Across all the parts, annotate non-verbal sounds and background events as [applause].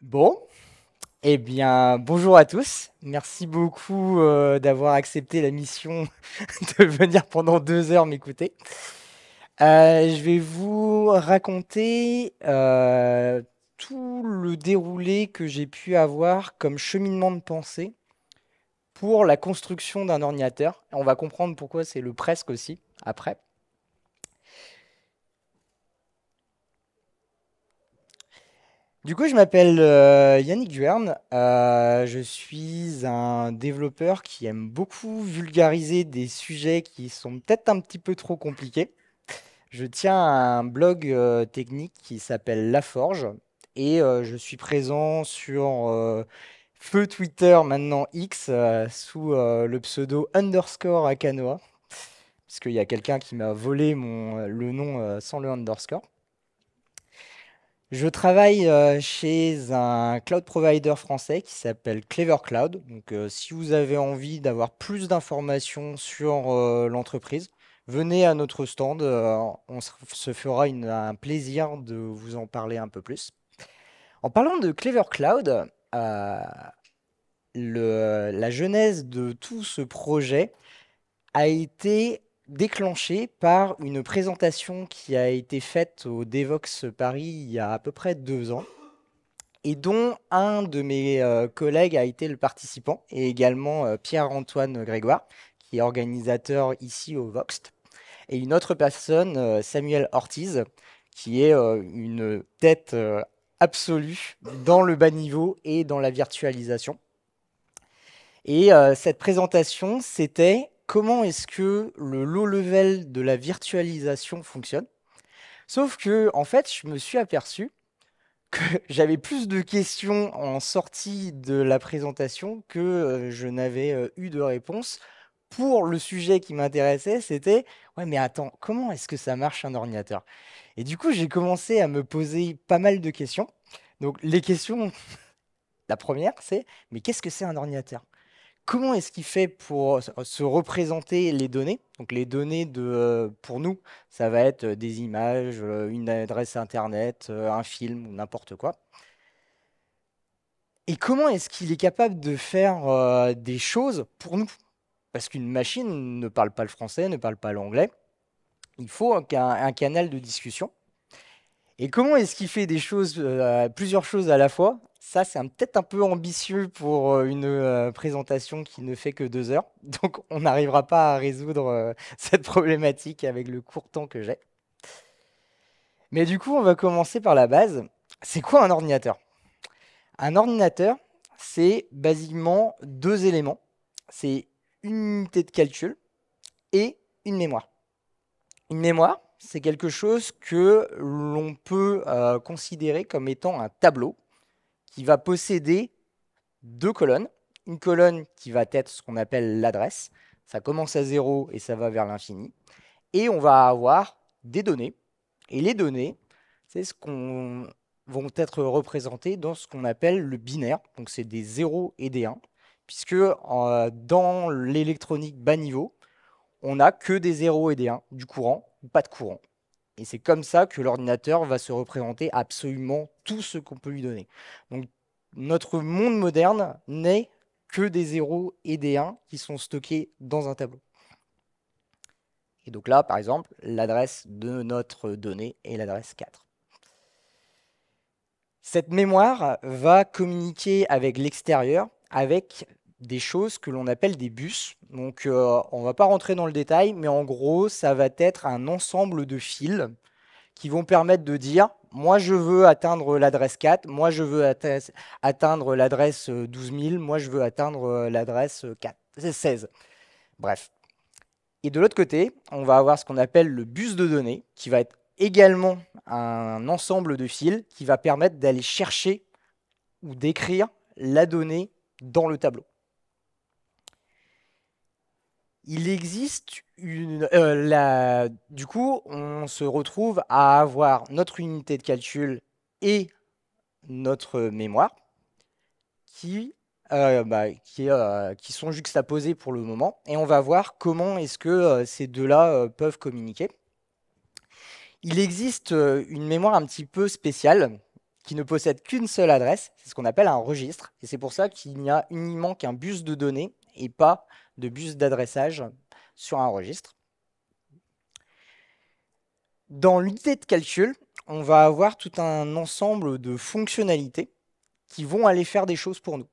Bon, eh bien, bonjour à tous. Merci beaucoup euh, d'avoir accepté la mission [laughs] de venir pendant deux heures m'écouter. Euh, je vais vous raconter euh, tout le déroulé que j'ai pu avoir comme cheminement de pensée pour la construction d'un ordinateur. On va comprendre pourquoi c'est le presque aussi après. Du coup, je m'appelle euh, Yannick Duern. Euh, je suis un développeur qui aime beaucoup vulgariser des sujets qui sont peut-être un petit peu trop compliqués. Je tiens un blog euh, technique qui s'appelle La Forge et je suis présent sur feu Twitter maintenant X sous le pseudo underscore Akanoa parce qu'il y a quelqu'un qui m'a volé mon, le nom sans le underscore. Je travaille euh, chez un cloud provider français qui s'appelle Clever Cloud. Donc, euh, si vous avez envie d'avoir plus d'informations sur euh, l'entreprise, venez à notre stand. on se fera un plaisir de vous en parler un peu plus. En parlant de Clever Cloud, le, la genèse de tout ce projet a été déclenché par une présentation qui a été faite au Devox Paris il y a à peu près deux ans et dont un de mes euh, collègues a été le participant, et également euh, Pierre-Antoine Grégoire, qui est organisateur ici au Vox et une autre personne, euh, Samuel Ortiz, qui est une tête absolue dans le bas niveau et dans la virtualisation. Et cette présentation, c'était comment est-ce que le low level de la virtualisation fonctionne. Sauf que, en fait, je me suis aperçu que [laughs] j'avais plus de questions en sortie de la présentation que euh, je n'avais euh, eu de réponse pour le sujet qui m'intéressait, c'était ouais mais attends, comment est-ce que ça marche un ordinateur Et du coup, j'ai commencé à me poser pas mal de questions. Donc les questions [laughs] la première c'est mais qu'est-ce que c'est un ordinateur comment est-ce qu'il fait pour euh, euh, se représenter les données Donc les données de, euh, pour nous, ça va être des images, une adresse internet, un film ou n'importe quoi. Et comment est-ce qu'il est capable de faire des choses pour nous Parce qu'une machine ne parle pas le français, ne parle pas l'anglais. Il faut un, canal de discussion. Et comment est-ce qu'il fait des choses, plusieurs choses à la fois ça, c'est peut-être un peu ambitieux pour euh, une euh, présentation qui ne fait que deux heures. [laughs] Donc, on n'arrivera pas à résoudre euh, [laughs] cette problématique avec le court temps que j'ai. Mais du coup, on va commencer par la base. C'est quoi un ordinateur Un ordinateur, c'est basiquement deux éléments. C'est une unité de calcul et une mémoire. Une mémoire, c'est quelque chose que l'on peut considérer comme étant un tableau qui va posséder deux colonnes. Une colonne qui va être ce qu'on appelle l'adresse. Ça commence à 0 et ça va vers l'infini. Et on va avoir des données. Et les données, c'est ce qu'on vont être représentées dans ce qu'on appelle le binaire. Donc c'est des 0 et des 1. Puisque euh, dans l'électronique bas niveau, on n'a que des 0 et des 1, du courant ou pas de courant. Et c'est comme ça que l'ordinateur va se représenter absolument tout ce qu'on peut lui donner. Donc notre monde moderne n'est que des zéros et des 1 qui sont stockés dans un tableau. Et donc là, par exemple, l'adresse de notre donnée est l'adresse 4. Cette mémoire va communiquer avec l'extérieur avec des choses que l'on appelle des bus. Donc euh, on ne va pas rentrer dans le détail, mais en gros, ça va être un ensemble de fils qui vont permettre de dire, moi je veux atteindre l'adresse 4, euh, moi je veux atteindre euh, l'adresse 000. »« moi je veux atteindre l'adresse 16. Bref. Et de l'autre côté, on va avoir ce qu'on appelle le bus de données, qui va être également un ensemble de fils qui va permettre d'aller chercher ou d'écrire la donnée dans le tableau il existe une. Euh, du coup, on se retrouve à avoir notre unité de calcul et notre mémoire qui, euh, bah, euh, qui, sont juxtaposés pour le moment. Et on va voir comment est-ce que ces deux-là peuvent communiquer. Il existe une mémoire un petit peu spéciale qui ne possède qu'une seule adresse, c'est ce qu'on appelle un registre, et c'est pour ça qu'il n'y a uniquement qu'un bus de données et pas de bus d'adressage sur un registre. Dans l'unité de calcul, on va avoir tout un ensemble de fonctionnalités qui vont aller faire des choses pour nous.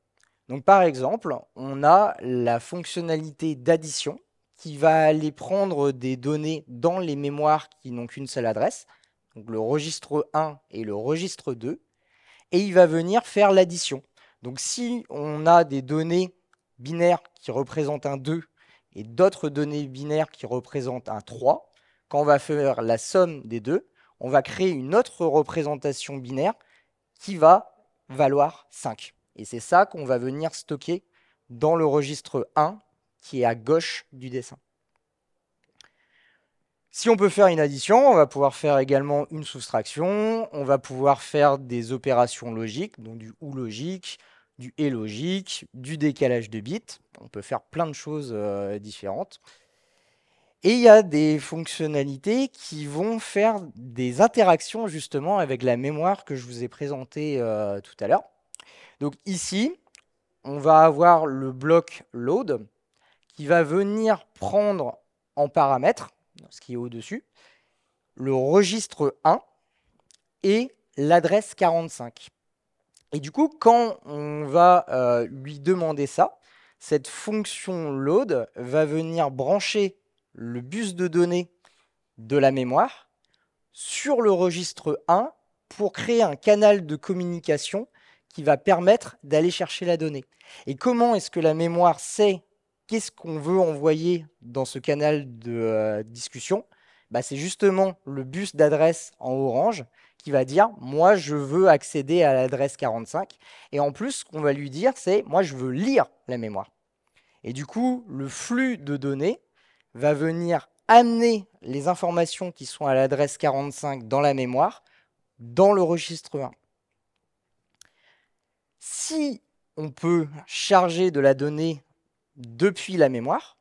Donc par exemple, on a la fonctionnalité d'addition qui va aller prendre des données dans les mémoires qui n'ont qu'une seule adresse, donc le registre 1 et le registre 2, et il va venir faire l'addition. Donc si on a des données binaire qui représente un 2 et d'autres données binaires qui représentent un 3, quand on va faire la somme des deux, on va créer une autre représentation binaire qui va valoir 5. Et c'est ça qu'on va venir stocker dans le registre 1 qui est à gauche du dessin. Si on peut faire une addition, on va pouvoir faire également une soustraction, on va pouvoir faire des opérations logiques, donc du ou logique, du et logique, du décalage de bits. On peut faire plein de choses euh, différentes. Et il y a des fonctionnalités qui vont faire des interactions justement avec la mémoire que je vous ai présentée euh, tout à l'heure. Donc ici, on va avoir le bloc load qui va venir prendre en paramètre, ce qui est au-dessus, le registre 1 et l'adresse 45. Et du coup, quand on va euh, lui demander ça, cette fonction load va venir brancher le bus de données de la mémoire sur le registre 1 pour créer un canal de communication qui va permettre d'aller chercher la donnée. Et comment est-ce que la mémoire sait qu'est-ce qu'on veut envoyer dans ce canal de euh, discussion bah, C'est justement le bus d'adresse en orange qui va dire moi je veux accéder à l'adresse 45 et en plus ce qu'on va lui dire c'est moi je veux lire la mémoire. Et du coup, le flux de données va venir amener les informations qui sont à l'adresse 45 dans la mémoire dans le registre 1. Si on peut charger de la donnée depuis la mémoire,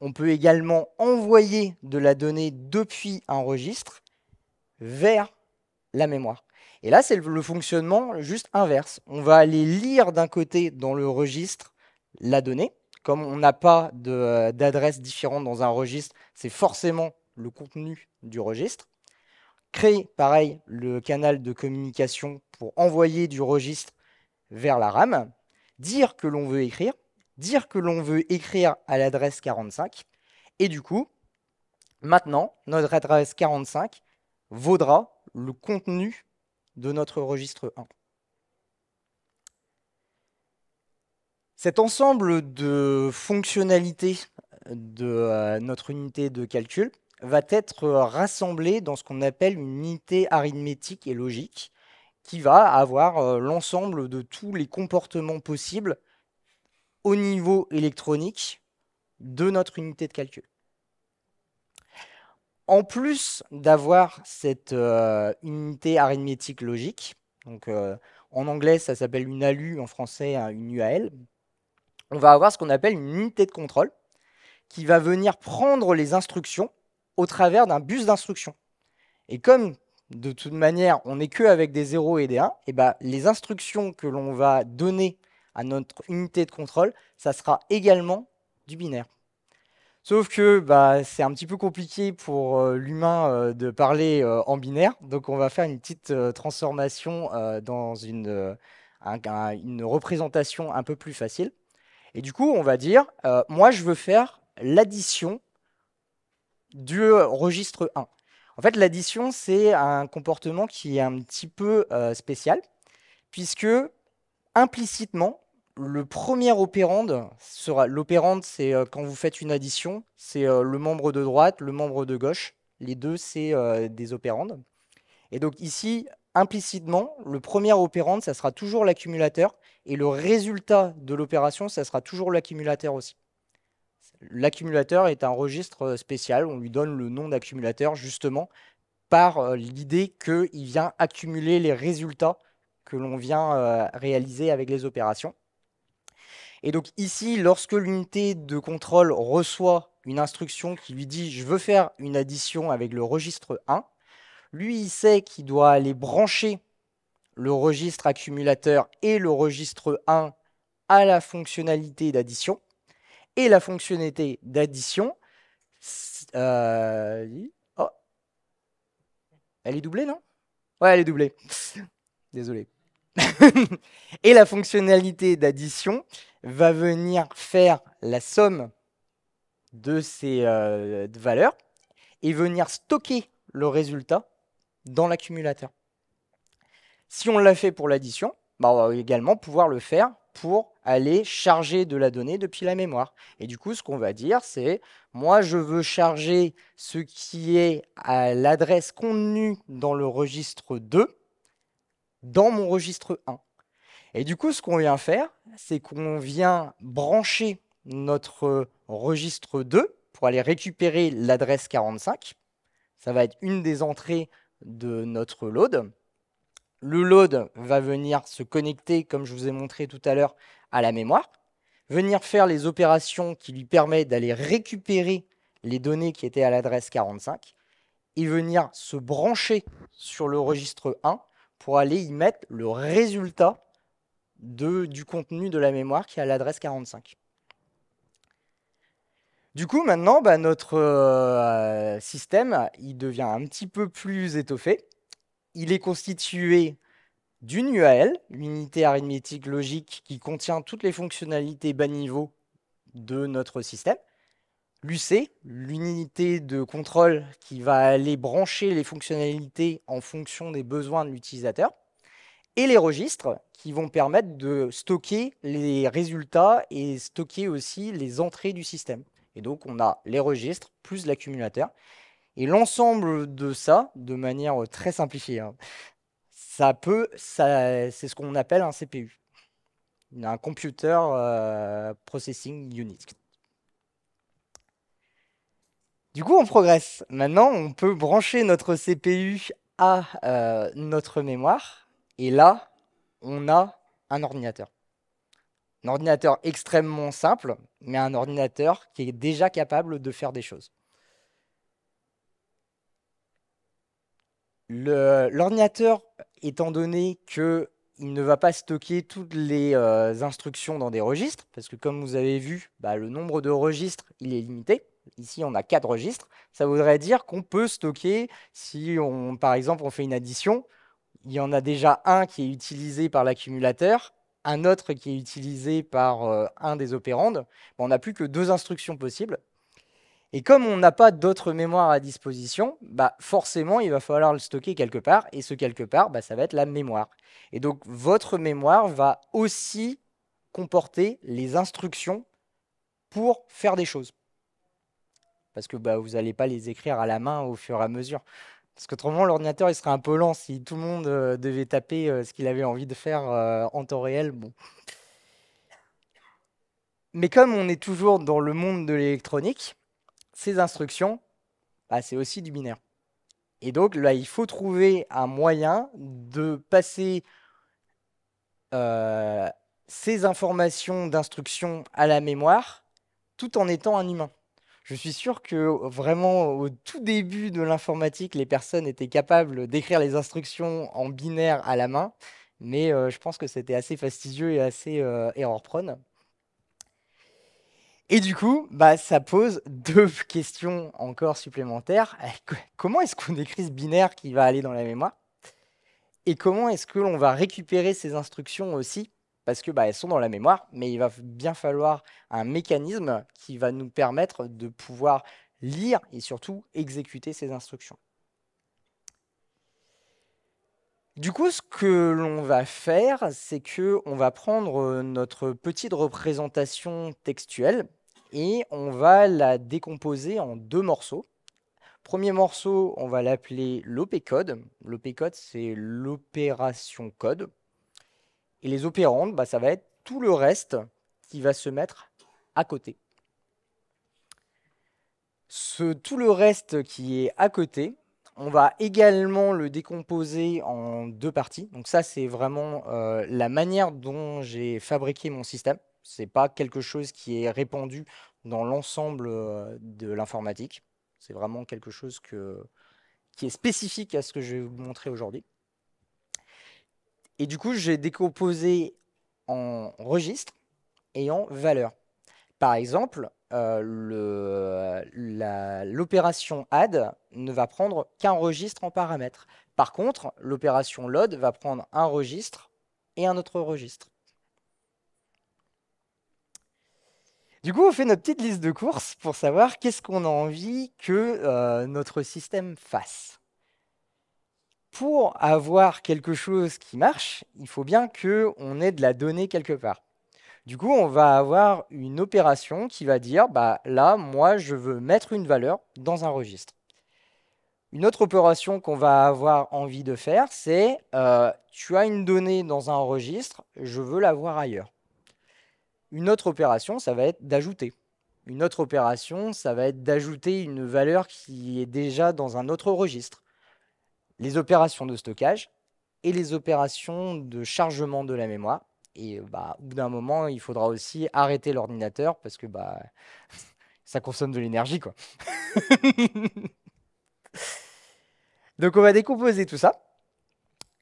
on peut également envoyer de la donnée depuis un registre vers la mémoire. Et là, c'est le fonctionnement juste inverse. On va aller lire d'un côté dans le registre la donnée. Comme on n'a pas euh, d'adresse différente dans un registre, c'est forcément le contenu du registre. Créer, pareil, le canal de communication pour envoyer du registre vers la RAM. Dire que l'on veut écrire. Dire que l'on veut écrire à l'adresse 45. Et du coup, maintenant, notre adresse 45 vaudra le contenu de notre registre 1. Cet ensemble de fonctionnalités de euh, notre unité de calcul va être rassemblé dans ce qu'on appelle une unité arithmétique et logique, qui va avoir euh, l'ensemble de tous les comportements possibles au niveau électronique de notre unité de calcul en plus d'avoir cette euh, unité arithmétique logique, donc euh, en anglais ça s'appelle une ALU, en français une UAL, on va avoir ce qu'on appelle une unité de contrôle qui va venir prendre les instructions au travers d'un bus d'instructions. Et comme de toute manière on n'est que avec des 0 et des 1, et eh ben, les instructions que l'on va donner à notre unité de contrôle, ça sera également du binaire. Sauf que bah, c'est un petit peu compliqué pour euh, l'humain euh, de parler euh, en binaire, donc on va faire une petite transformation dans une représentation un peu plus facile. Et du coup, on va dire, moi je veux faire l'addition du registre 1. En fait, l'addition, c'est un comportement qui est un petit peu spécial, puisque implicitement, le premier opérande sera. L'opérande, c'est euh, quand vous faites une addition, c'est euh, le membre de droite, le membre de gauche. Les deux, c'est euh, des opérandes. Et donc ici, implicitement, le premier opérande, ça sera toujours l'accumulateur. Et le résultat de l'opération, ça sera toujours l'accumulateur aussi. L'accumulateur est un registre spécial. On lui donne le nom d'accumulateur justement par l'idée qu'il vient accumuler les résultats que l'on vient réaliser avec les opérations. Et donc ici, lorsque l'unité de contrôle reçoit une instruction qui lui dit je veux faire une addition avec le registre 1, lui il sait qu'il doit aller brancher le registre accumulateur et le registre 1 à la fonctionnalité d'addition. Et la fonctionnalité d'addition, euh, oh. elle est doublée, non Ouais, elle est doublée. [laughs] Désolé. [laughs] et la fonctionnalité d'addition, va venir faire la somme de ces euh, valeurs et venir stocker le résultat dans l'accumulateur. Si on l'a fait pour l'addition, bah, on va également pouvoir le faire pour aller charger de la donnée depuis la mémoire. Et du coup, ce qu'on va dire, c'est moi, je veux charger ce qui est à l'adresse contenue dans le registre 2 dans mon registre 1. Et du coup, ce qu'on vient faire, c'est qu'on vient brancher notre registre 2 pour aller récupérer l'adresse 45. Ça va être une des entrées de notre load. Le load va venir se connecter, comme je vous ai montré tout à l'heure, à la mémoire, venir faire les opérations qui lui permettent d'aller récupérer les données qui étaient à l'adresse 45 et venir se brancher sur le registre 1 pour aller y mettre le résultat du contenu de la mémoire qui est à l'adresse 45. Du coup, maintenant, bah, notre euh, système, il devient un petit peu plus étoffé. Il est constitué d'une UAL, l'unité arithmétique logique qui contient toutes les fonctionnalités bas niveau de notre système. L'UC, l'unité de contrôle qui va aller brancher les fonctionnalités en fonction des besoins de l'utilisateur et les registres qui vont permettre de stocker les résultats et stocker aussi les entrées du système. Et donc on a les registres plus l'accumulateur. Et l'ensemble de ça, de manière très simplifiée, hein, ça peut, c'est ce qu'on appelle un CPU, un Computer euh, Processing Unit. Du coup, on progresse. Maintenant, on peut brancher notre CPU à euh, notre mémoire et là, on a un ordinateur. Un ordinateur extrêmement simple, mais un ordinateur qui est déjà capable de faire des choses. L'ordinateur, étant donné que il ne va pas stocker toutes les euh, instructions dans des registres, parce que comme vous avez vu, bah, le nombre de registres, il est limité. Ici, on a quatre registres. Ça voudrait dire qu'on peut stocker, si on, par exemple on fait une addition, il y en a déjà un qui est utilisé par l'accumulateur, un autre qui est utilisé par euh, un des opérandes, on n'a plus que deux instructions possibles. Et comme on n'a pas d'autres mémoires à disposition, bah forcément, il va falloir le stocker quelque part. Et ce quelque part, bah, ça va être la mémoire. Et donc, votre mémoire va aussi comporter les instructions pour faire des choses. Parce que bah, vous n'allez pas les écrire à la main au fur et à mesure. Parce qu'autrement, l'ordinateur, il serait un peu lent si tout le monde euh, devait taper euh, ce qu'il avait envie de faire euh, en temps réel. Bon. Mais comme on est toujours dans le monde de l'électronique, ces instructions, bah, c'est aussi du binaire. Et donc, là, il faut trouver un moyen de passer ces informations d'instruction à la mémoire tout en étant un humain. Je suis sûr que vraiment au tout début de l'informatique, les personnes étaient capables d'écrire les instructions en binaire à la main, mais euh, je pense que c'était assez fastidieux et assez error euh, prone Et du coup, bah, ça pose [laughs] deux questions encore supplémentaires. Eh, comment est-ce qu'on écrit ce binaire qui va aller dans la mémoire Et comment est-ce que l'on va récupérer ces instructions aussi parce que bah, elles sont dans la mémoire, mais il va bien falloir un mécanisme qui va nous permettre de pouvoir lire et surtout exécuter ces instructions. Du coup, ce que l'on va faire, c'est que on va prendre euh, notre petite représentation textuelle et on va la décomposer en deux morceaux. Premier morceau, on va l'appeler l'OP code. L'OP code, c'est l'opération code. Et les opérandes, bah, ça va être tout le reste qui va se mettre à côté. Ce, tout le reste qui est à côté, on va également le décomposer en deux parties. Donc ça, c'est vraiment euh, la manière dont j'ai fabriqué mon système. Ce n'est pas quelque chose qui est répandu dans l'ensemble euh, de l'informatique. C'est vraiment quelque chose que, qui est spécifique à ce que je vais vous montrer aujourd'hui. Et du coup, j'ai décomposé en registres et en valeurs. Par exemple, euh, l'opération add ne va prendre qu'un registre en paramètres. Par contre, l'opération load va prendre un registre et un autre registre. Du coup, on fait notre petite liste de courses pour savoir qu'est-ce qu'on a envie que euh, notre système fasse pour avoir quelque chose qui marche, il faut bien qu'on ait de la donnée quelque part. Du coup, on va avoir une opération qui va dire, bah, là, moi, je veux mettre une valeur dans un registre. Une autre opération qu'on va avoir envie de faire, c'est, euh, tu as une donnée dans un registre, je veux la voir ailleurs. Une autre opération, ça va être d'ajouter. Une autre opération, ça va être d'ajouter une valeur qui est déjà dans un autre registre les opérations de stockage et les opérations de chargement de la mémoire. Et euh, bah, au bout d'un moment, il faudra aussi arrêter l'ordinateur parce que bah, [laughs] ça consomme de l'énergie. quoi. [laughs] Donc on va décomposer tout ça.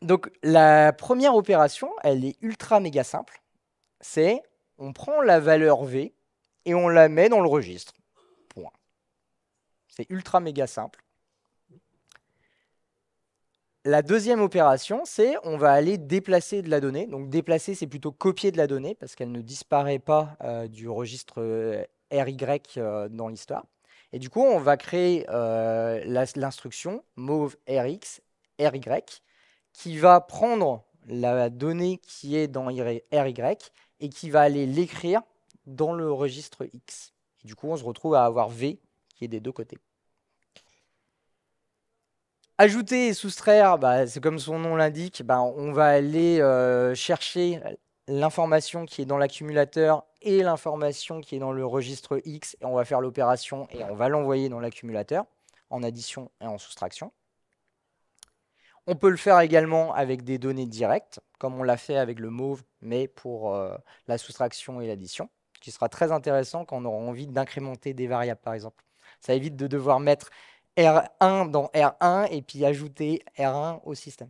Donc la première opération, elle est ultra méga simple. C'est on prend la valeur V et on la met dans le registre. Point. C'est ultra méga simple. La deuxième opération, c'est on va aller déplacer de la donnée. Donc déplacer, c'est plutôt copier de la donnée parce qu'elle ne disparaît pas euh, du registre euh, RY euh, dans l'histoire. Et du coup, on va créer l'instruction move RX RY qui va prendre la donnée qui est dans RY et qui va aller l'écrire dans le registre X. Et du coup, on se retrouve à avoir V qui est des deux côtés. Ajouter et soustraire, bah, c'est comme son nom l'indique, bah, on va aller euh, chercher l'information qui est dans l'accumulateur et l'information qui est dans le registre X, et on va faire l'opération et on va l'envoyer dans l'accumulateur en addition et en soustraction. On peut le faire également avec des données directes, comme on l'a fait avec le MOVE, mais pour euh, la soustraction et l'addition, qui sera très intéressant quand on aura envie d'incrémenter des variables, par exemple. Ça évite de devoir mettre R1 dans R1 et puis ajouter R1 au système.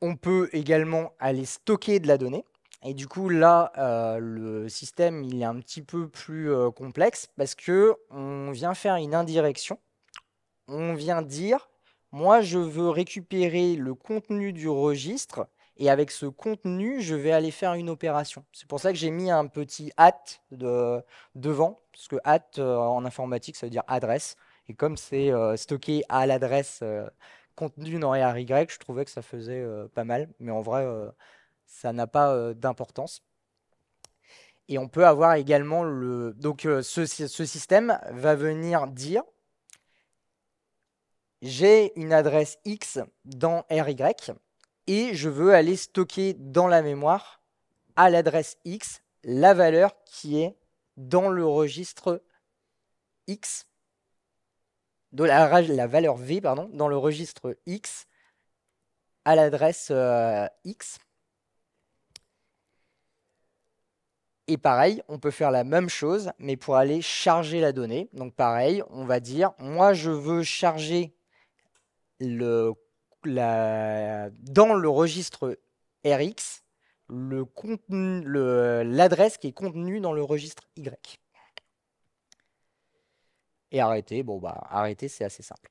On peut également aller stocker de la donnée. Et du coup, là, euh, le système, il est un petit peu plus euh, complexe parce que on vient faire une indirection. On vient dire, moi, je veux récupérer le contenu du registre et avec ce contenu, je vais aller faire une opération. C'est pour ça que j'ai mis un petit at devant, parce que at euh, en informatique, ça veut dire adresse. Et comme c'est euh, stocké à l'adresse euh, contenu dans RY, je trouvais que ça faisait pas mal. Mais en vrai, ça n'a pas d'importance. Et on peut avoir également le. Donc ce, ce système va venir dire j'ai une adresse X dans RY et je veux aller stocker dans la mémoire à l'adresse X la valeur qui est dans le registre X, la, valeur V, pardon, dans le registre X à l'adresse euh, X. Et pareil, on peut faire la même chose, mais pour aller charger la donnée. Donc pareil, on va dire, moi je veux charger le dans le registre RX l'adresse qui est contenue dans le registre Y. Et arrêter, bon bah arrêter c'est assez simple.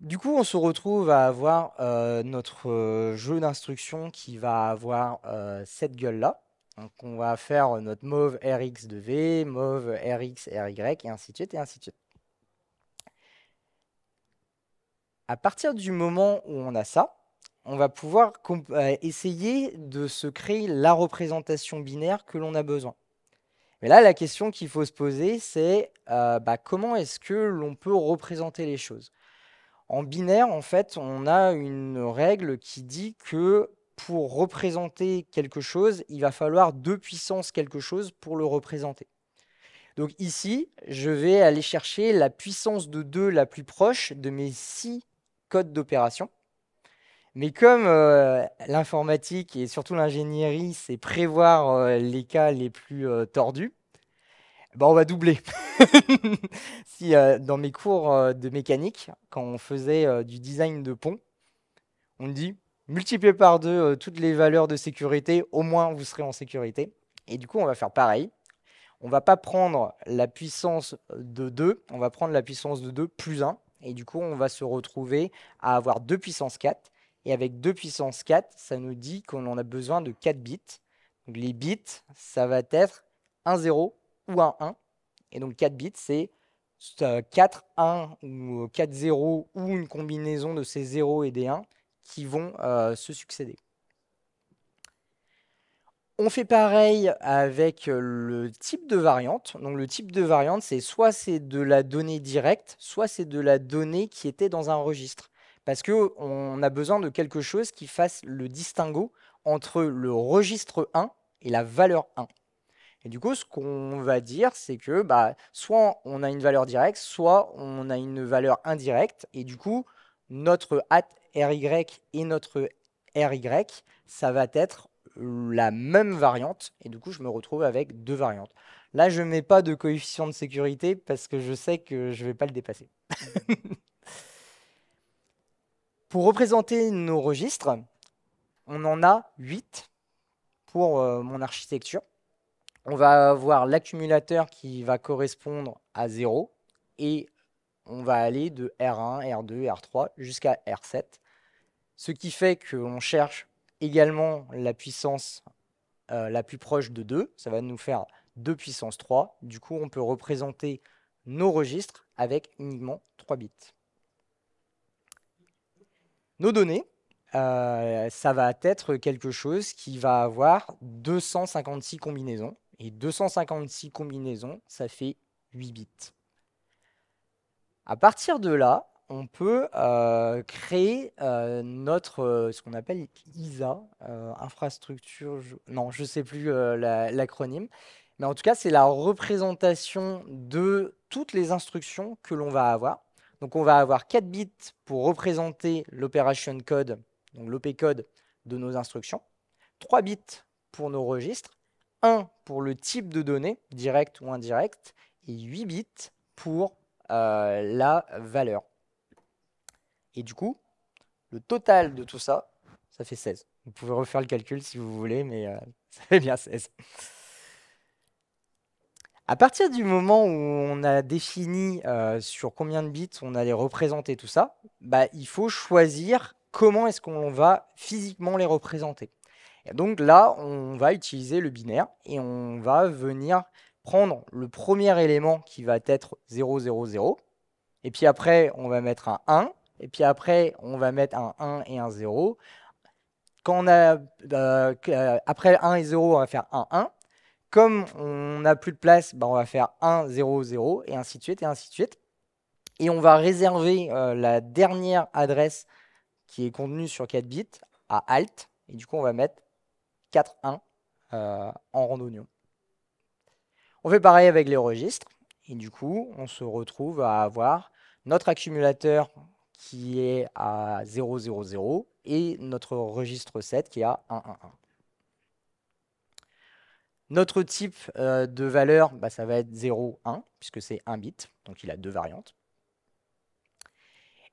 Du coup, on se retrouve à avoir euh, notre euh, jeu d'instruction qui va avoir euh, cette gueule-là. Donc on va faire notre mauve RX de V, move RX RY, et ainsi de suite, et ainsi de suite. À partir du moment où on a ça, on va pouvoir euh, essayer de se créer la représentation binaire que l'on a besoin. Mais là, la question qu'il faut se poser, c'est euh, bah, comment est-ce que l'on peut représenter les choses En binaire, en fait, on a une règle qui dit que pour représenter quelque chose, il va falloir deux puissances quelque chose pour le représenter. Donc ici, je vais aller chercher la puissance de 2 la plus proche de mes six code d'opération. Mais comme euh, l'informatique et surtout l'ingénierie, c'est prévoir euh, les cas les plus euh, tordus, bah, on va doubler. [laughs] si dans mes cours de mécanique, quand on faisait du design de pont, on dit multipliez par deux toutes les valeurs de sécurité, au moins vous serez en sécurité. Et du coup, on va faire pareil. On va pas prendre la puissance de 2, on va prendre la puissance de 2 plus 1 et du coup, on va se retrouver à avoir 2 puissance 4. Et avec 2 puissance 4, ça nous dit qu'on en a besoin de 4 bits. les bits, ça va être un 0 ou un 1. Et donc 4 bits, c'est 4, euh, 1 ou 4, euh, 0 ou une combinaison de ces 0 et des 1 qui vont euh, se succéder. On fait pareil avec euh, le type de variante. Donc le type de variante, c'est soit c'est de la donnée directe, soit c'est de la donnée qui était dans un registre. Parce qu'on a besoin de quelque chose qui fasse le distinguo entre le registre 1 et la valeur 1. Et du coup, ce qu'on va dire, c'est que bah, soit on a une valeur directe, soit on a une valeur indirecte. Et du coup, notre at ry et notre ry, ça va être la même variante, et du coup, je me retrouve avec deux variantes. Là, je ne mets pas de coefficient de sécurité parce que je sais que je ne vais pas le dépasser. [laughs] pour représenter nos registres, on en a 8 pour euh, mon architecture. On va avoir l'accumulateur qui va correspondre à 0 et on va aller de R1, R2, R3 jusqu'à R7. Ce qui fait que qu'on cherche également la puissance euh, la plus proche de 2. Ça va nous faire 2 puissance 3. Du coup, on peut représenter nos registres avec uniquement 3 bits. Nos données, euh, ça va être quelque chose qui va avoir 256 combinaisons. Et 256 combinaisons, ça fait 8 bits. À partir de là, on peut euh, créer euh, notre, euh, ce qu'on appelle ISA, infrastructure, non, je ne sais plus l'acronyme, mais en tout cas, c'est la représentation de toutes les instructions que l'on va avoir. Donc, on va avoir 4 bits pour représenter l'opération code, donc l'OP code de nos instructions, 3 bits pour nos registres, 1 pour le type de données, direct ou indirect, et 8 bits pour la valeur. Et du coup, le total de tout ça, ça fait 16. Vous pouvez refaire le calcul si vous voulez, mais euh, [laughs] ça fait bien 16. À partir du moment où on a défini euh, sur combien de bits on allait représenter tout ça, bah, il faut choisir comment est-ce qu'on va physiquement les représenter. donc là, on va utiliser le binaire et on va venir prendre le premier élément qui va être 0, 0, 0. Et puis après, on va mettre un 1 et puis après, on va mettre un 1 et un 0. Quand on a, euh, euh, après 1 et 0, on va faire 1, 1. Comme on n'a plus de place, bah, on va faire 1, 0, 0, et ainsi de suite, et ainsi de suite. Et on va réserver euh, la dernière adresse qui est contenue sur 4 bits à alt. Et du coup, on va mettre 4, 1 en rang On fait pareil avec les registres. Et du coup, on se retrouve à avoir notre accumulateur qui est à 000 et notre registre 7 qui est à 111. Notre type euh, de valeur, bah, ça va être 0.1 puisque c'est 1 bit, donc il a deux variantes.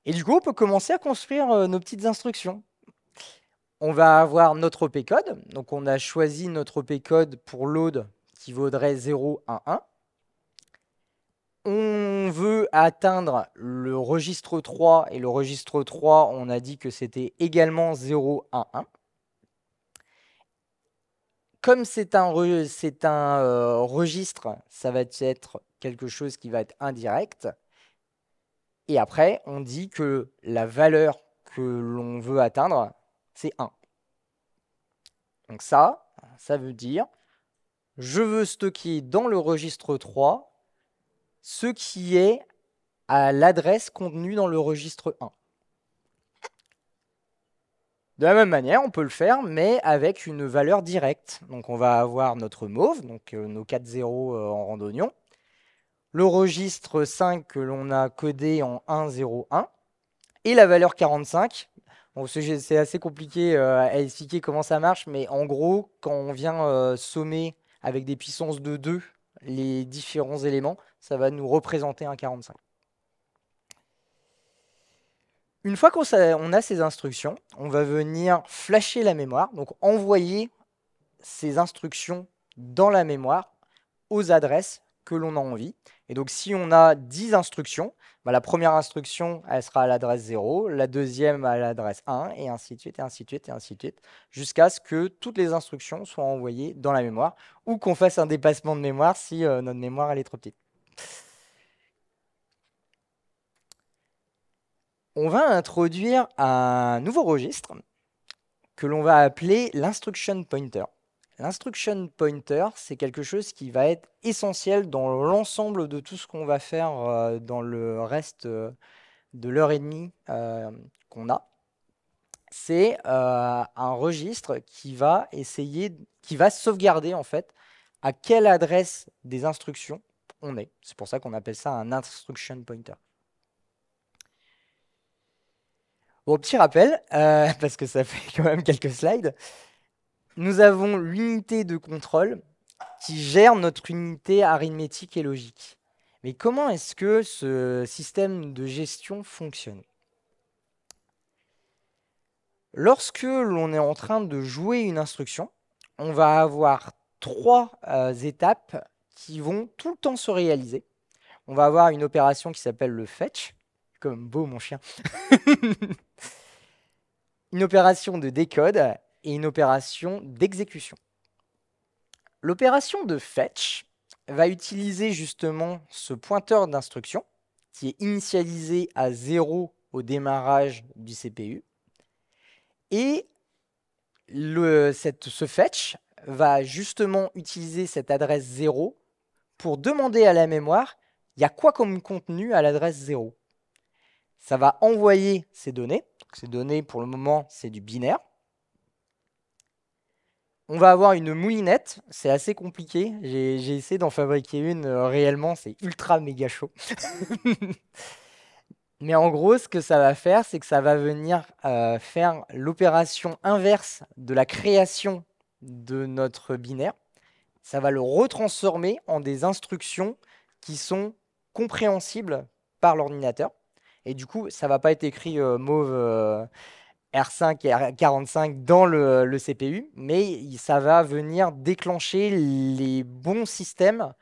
Et du coup, on peut commencer à construire euh, nos petites instructions. On va avoir notre opcode, donc on a choisi notre opcode pour load qui vaudrait 0.1.1 on veut atteindre le registre 3 et le registre 3, on a dit que c'était également 0 1, 1. Comme c'est un, un euh, registre, ça va être quelque chose qui va être indirect. Et après, on dit que la valeur que l'on veut atteindre, c'est 1. Donc ça, ça veut dire, je veux stocker dans le registre 3 ce qui est à l'adresse contenue dans le registre 1. De la même manière, on peut le faire, mais avec une valeur directe. Donc on va avoir notre mauve, donc euh, nos 4 zéros euh, en rang le registre 5 que l'on a codé en 101, et la valeur 45. c'est assez compliqué euh, à expliquer comment ça marche, mais en gros, quand on vient sommer avec des puissances de 2 les différents éléments, ça va nous représenter un 45. Une fois qu'on a ces instructions, on va venir flasher la mémoire, donc envoyer ces instructions dans la mémoire aux adresses que l'on a envie. Et donc si on a 10 instructions, bah, la première instruction, elle sera à l'adresse 0, la deuxième à l'adresse 1, et ainsi de suite, et ainsi de suite, et ainsi de suite, jusqu'à ce que toutes les instructions soient envoyées dans la mémoire, ou qu'on fasse un dépassement de mémoire si euh, notre mémoire est trop petite. On va introduire un nouveau registre que l'on va appeler l'instruction pointer. L'instruction pointer, c'est quelque chose qui va être essentiel dans l'ensemble de tout ce qu'on va faire euh, dans le reste euh, de l'heure et demie euh, qu'on a c'est un registre qui va essayer, qui va sauvegarder en fait à quelle adresse des instructions on est. C'est pour ça qu'on appelle ça un instruction pointer. Bon, petit rappel, euh, [laughs] parce que ça fait quand même quelques slides. Nous avons l'unité de contrôle qui gère notre unité arithmétique et logique. Mais comment est-ce que ce système de gestion fonctionne Lorsque l'on est en train de jouer une instruction, on va avoir trois euh, étapes qui vont tout le temps se réaliser. On va avoir une opération qui s'appelle le fetch, comme beau mon chien. [laughs] une opération de décode et une opération d'exécution. L'opération de fetch va utiliser justement ce pointeur d'instruction qui est initialisé à 0 au démarrage du CPU. Et le, ce fetch va justement utiliser cette adresse 0 pour demander à la mémoire, il y a quoi comme contenu à l'adresse 0 Ça va envoyer ces données. Ces données, pour le moment, c'est du binaire. On va avoir une moulinette, c'est assez compliqué. J'ai essayé d'en fabriquer une euh, réellement, c'est ultra méga chaud. [laughs] Mais en gros, ce que ça va faire, c'est que ça va venir euh, faire l'opération inverse de la création de notre binaire ça va le retransformer en des instructions qui sont compréhensibles par l'ordinateur. Et du coup, ça va pas être écrit euh, mauve euh, R5 et R45 dans le, CPU, mais ça va venir déclencher les bons systèmes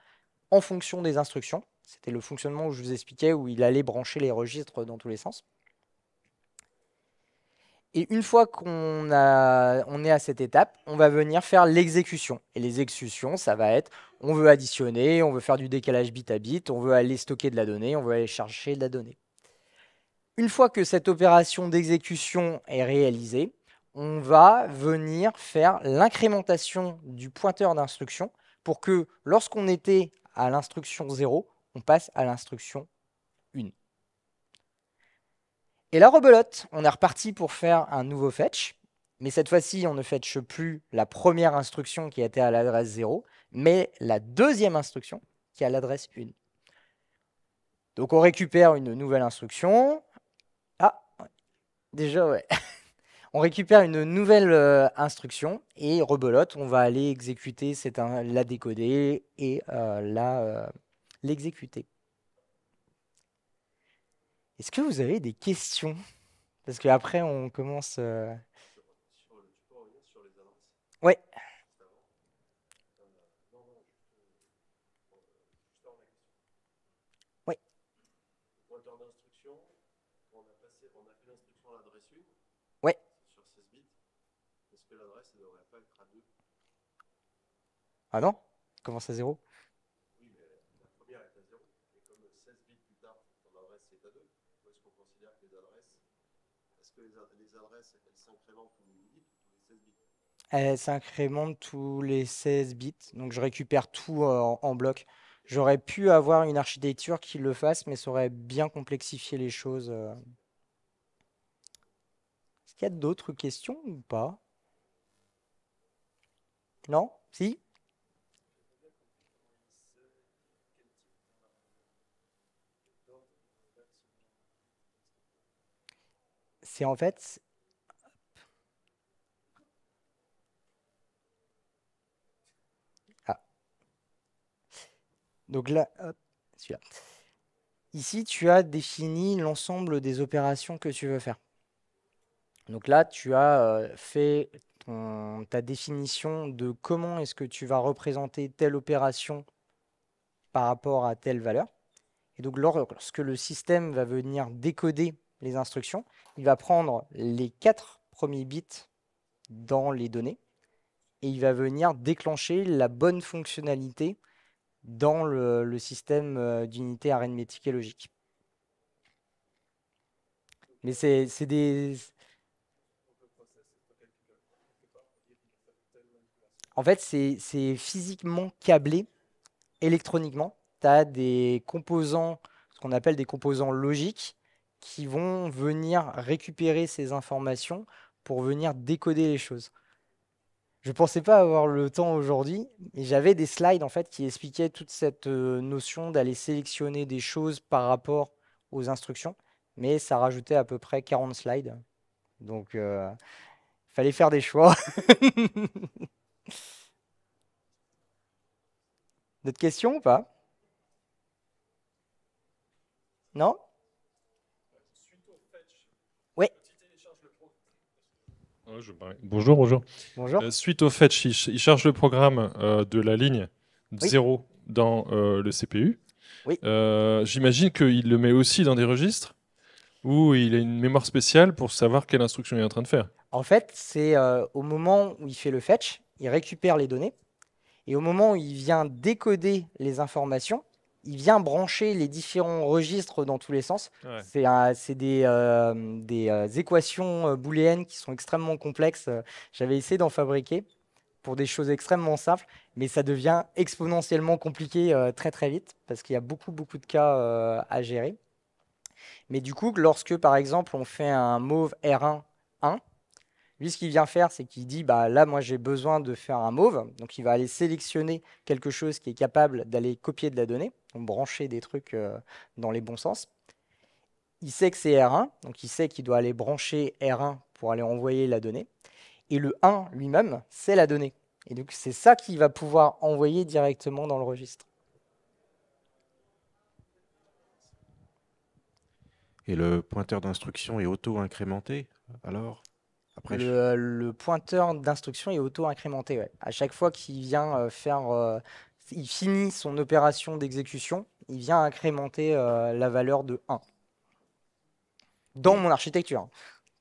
en fonction des instructions. C'était le fonctionnement où je vous expliquais, où il allait brancher les registres dans tous les sens. Et une fois qu'on est à cette étape, on va venir faire l'exécution. Et l'exécution, ça va être, on veut additionner, on veut faire du décalage bit à bit, on veut aller stocker de la donnée, on veut aller chercher de la donnée. Une fois que cette opération d'exécution est réalisée, on va venir faire l'incrémentation du pointeur d'instruction pour que lorsqu'on était à l'instruction 0, on passe à l'instruction et la rebelote, on est reparti pour faire un nouveau fetch. Mais cette fois-ci, on ne fetch plus la première instruction qui était à l'adresse 0, mais la deuxième instruction qui est à l'adresse 1. Donc on récupère une nouvelle instruction. Ah, déjà, ouais. [laughs] on récupère une nouvelle euh, instruction et rebelote, on va aller exécuter, c'est la décoder et euh, la, euh, l'exécuter. Est-ce que vous avez des questions Parce qu'après, on commence. Sur, sur, tu peux revenir sur les avances Oui. Oui. Pointeur d'instruction, on a fait l'instruction à l'adresse 1. Sur 16 bits. Est-ce que l'adresse ne devrait pas être à 2 Ah non Commence à 0. elle s'incrémente tous les 16 bits. Donc je récupère tout euh, en, en bloc. J'aurais pu avoir une architecture qui le fasse, mais ça aurait bien complexifié les choses. Euh. Est-ce qu'il y a d'autres questions ou pas Non Si C'est en fait Donc là, Ici, tu as défini l'ensemble des opérations que tu veux faire. Donc là, tu as euh, fait ta définition de comment est-ce que tu vas représenter telle opération par rapport à telle valeur. Et donc lorsque le système va venir décoder les instructions, il va prendre les quatre premiers bits dans les données et il va venir déclencher la bonne fonctionnalité dans le, système euh, d'unités arithmétique et logique. Mais c'est des... En fait, c'est physiquement câblé électroniquement. Tu as des composants, ce qu'on appelle des composants logiques, qui vont venir récupérer ces informations pour venir décoder les choses. Je ne pensais pas avoir le temps aujourd'hui, mais j'avais des slides en fait qui expliquaient toute cette euh, notion d'aller sélectionner des choses par rapport aux instructions, mais ça rajoutait à peu près 40 slides. Donc, il euh, fallait faire des choix. [laughs] D'autres questions ou pas Non Bonjour, bonjour. bonjour. Euh, suite au fetch, il, charge le programme euh, de la ligne 0 dans euh, le CPU. Oui. J'imagine qu'il le met aussi dans des registres où il a une mémoire spéciale pour savoir quelle instruction il est en train de faire. En fait, c'est au moment où il fait le fetch, il récupère les données et au moment où il vient décoder les informations, il vient brancher les différents registres dans tous les sens. C'est, des, euh, euh, équations euh, booléennes qui sont extrêmement complexes. J'avais essayé d'en fabriquer pour des choses extrêmement simples, mais ça devient exponentiellement compliqué très très vite parce qu'il y a beaucoup beaucoup de cas à gérer. Mais du coup, lorsque par exemple on fait un mauve R1 1, lui, ce qu'il vient faire, c'est qu'il dit bah, là, moi, j'ai besoin de faire un mauve. Donc, il va aller sélectionner quelque chose qui est capable d'aller copier de la donnée, donc brancher des trucs euh, dans les bons sens. Il sait que c'est R1, donc il sait qu'il doit aller brancher R1 pour aller envoyer la donnée. Et le 1 lui-même, c'est la donnée. Et donc, c'est ça qu'il va pouvoir envoyer directement dans le registre. Et le pointeur d'instruction est auto-incrémenté, alors euh, le, pointeur d'instruction est auto-incrémenté. À chaque fois qu'il vient euh, faire, euh, il finit son opération d'exécution, il vient incrémenter la valeur de 1. Dans mon architecture, hein.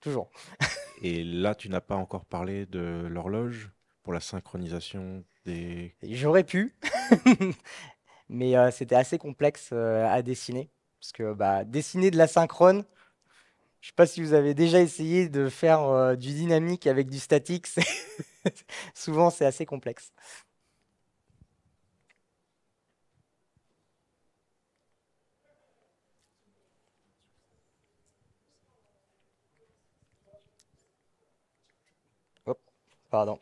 toujours. [laughs] Et là, tu n'as pas encore parlé de l'horloge pour la synchronisation des... J'aurais pu, [laughs] mais c'était assez complexe à dessiner. Parce que bah, dessiner de la synchrone, je ne sais pas si vous avez déjà essayé de faire euh, du dynamique avec du statique. [laughs] Souvent, c'est assez complexe. pardon.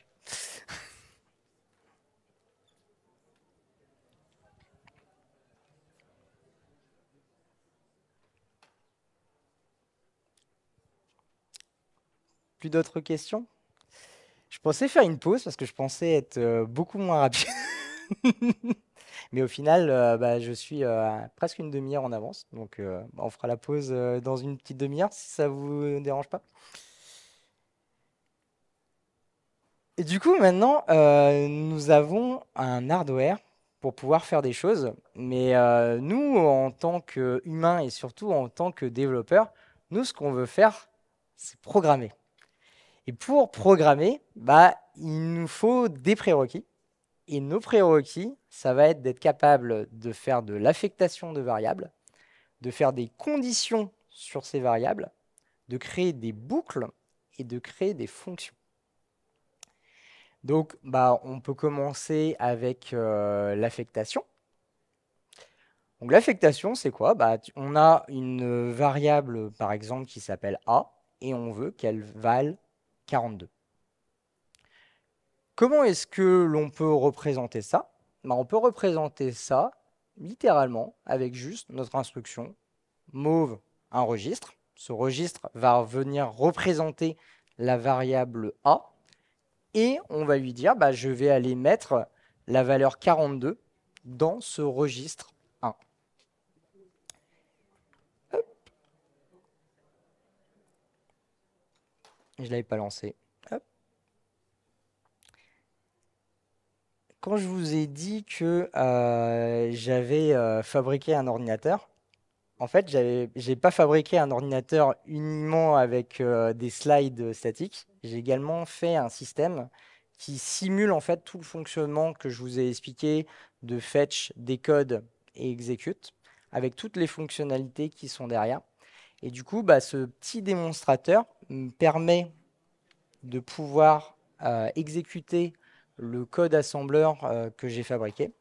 d'autres questions Je pensais faire une pause parce que je pensais être euh, beaucoup moins rapide. [laughs] Mais au final, euh, bah, je suis euh, presque une demi-heure en avance. Donc, bah, on fera la pause dans une petite demi-heure si ça vous dérange pas. Et du coup, maintenant, nous avons un hardware pour pouvoir faire des choses. Mais nous, en tant qu'humains et surtout en tant que développeurs, nous, ce qu'on veut faire, c'est programmer. Et pour programmer, bah, il nous faut des prérequis. Et nos prérequis, ça va être d'être capable de faire de l'affectation de variables, de faire des conditions sur ces variables, de créer des boucles et de créer des fonctions. Donc, bah, on peut commencer avec euh, l'affectation. Donc l'affectation, c'est quoi bah, On a une variable, par exemple, qui s'appelle A, et on veut qu'elle vale 42. Comment est-ce que l'on peut représenter ça ben, On peut représenter ça littéralement avec juste notre instruction move un registre. Ce registre va venir représenter la variable A et on va lui dire bah, je vais aller mettre la valeur 42 dans ce registre Je ne l'avais pas lancé. Quand je vous ai dit que euh, j'avais euh, fabriqué un ordinateur, en fait, j'ai pas fabriqué un ordinateur uniquement avec euh, des slides statiques. J'ai également fait un système qui simule en fait tout le fonctionnement que je vous ai expliqué de fetch, décode et execute, avec toutes les fonctionnalités qui sont derrière. Et du coup, bah, ce petit démonstrateur, permet de pouvoir euh, exécuter le code assembleur euh, que j'ai fabriqué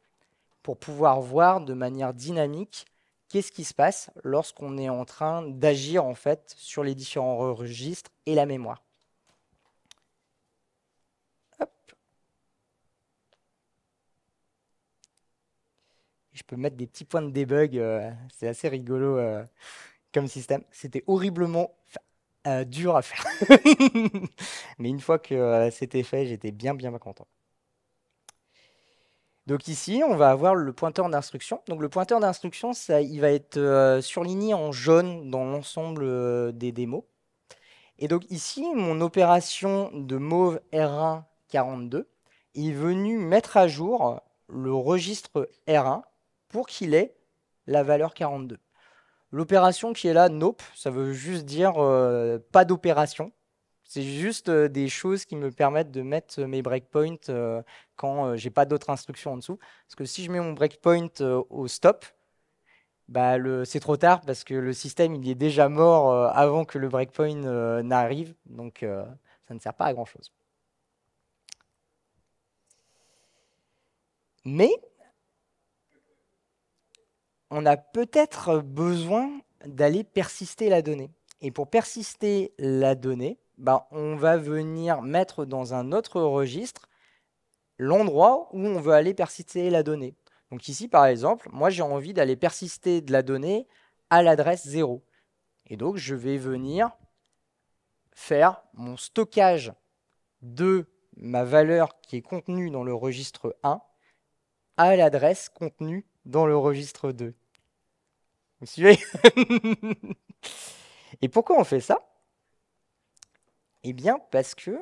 pour pouvoir voir de manière dynamique qu'est-ce qui se passe lorsqu'on est en train d'agir en fait sur les différents registres et la mémoire. Je peux mettre des petits points de debug, euh, c'est assez rigolo comme système. C'était horriblement euh, dur à faire. [laughs] Mais une fois que euh, c'était fait, j'étais bien, bien content. Donc ici, on va avoir le pointeur d'instruction. Donc le pointeur d'instruction, il va être euh, surligné en jaune dans l'ensemble des démos. Et donc ici, mon opération de mauve r 1 42 est venue mettre à jour le registre R1 pour qu'il ait la valeur 42. L'opération qui est là, nope, ça veut juste dire euh, pas d'opération. C'est juste euh, des choses qui me permettent de mettre mes breakpoints euh, quand j'ai pas d'autres instructions en dessous. Parce que si je mets mon breakpoint au stop, bah c'est trop tard parce que le système il est déjà mort avant que le breakpoint n'arrive. Donc ça ne sert pas à grand chose. Mais on a peut-être besoin d'aller persister la donnée. Et pour persister la donnée, bah, on va venir mettre dans un autre registre l'endroit où on veut aller persister la donnée. Donc ici, par exemple, moi j'ai envie d'aller persister de la donnée à l'adresse 0. Et donc je vais venir faire mon stockage de ma valeur qui est contenue dans le registre 1 à l'adresse contenue dans le registre 2. Vous suivez Et pourquoi on fait ça Eh bien, parce que.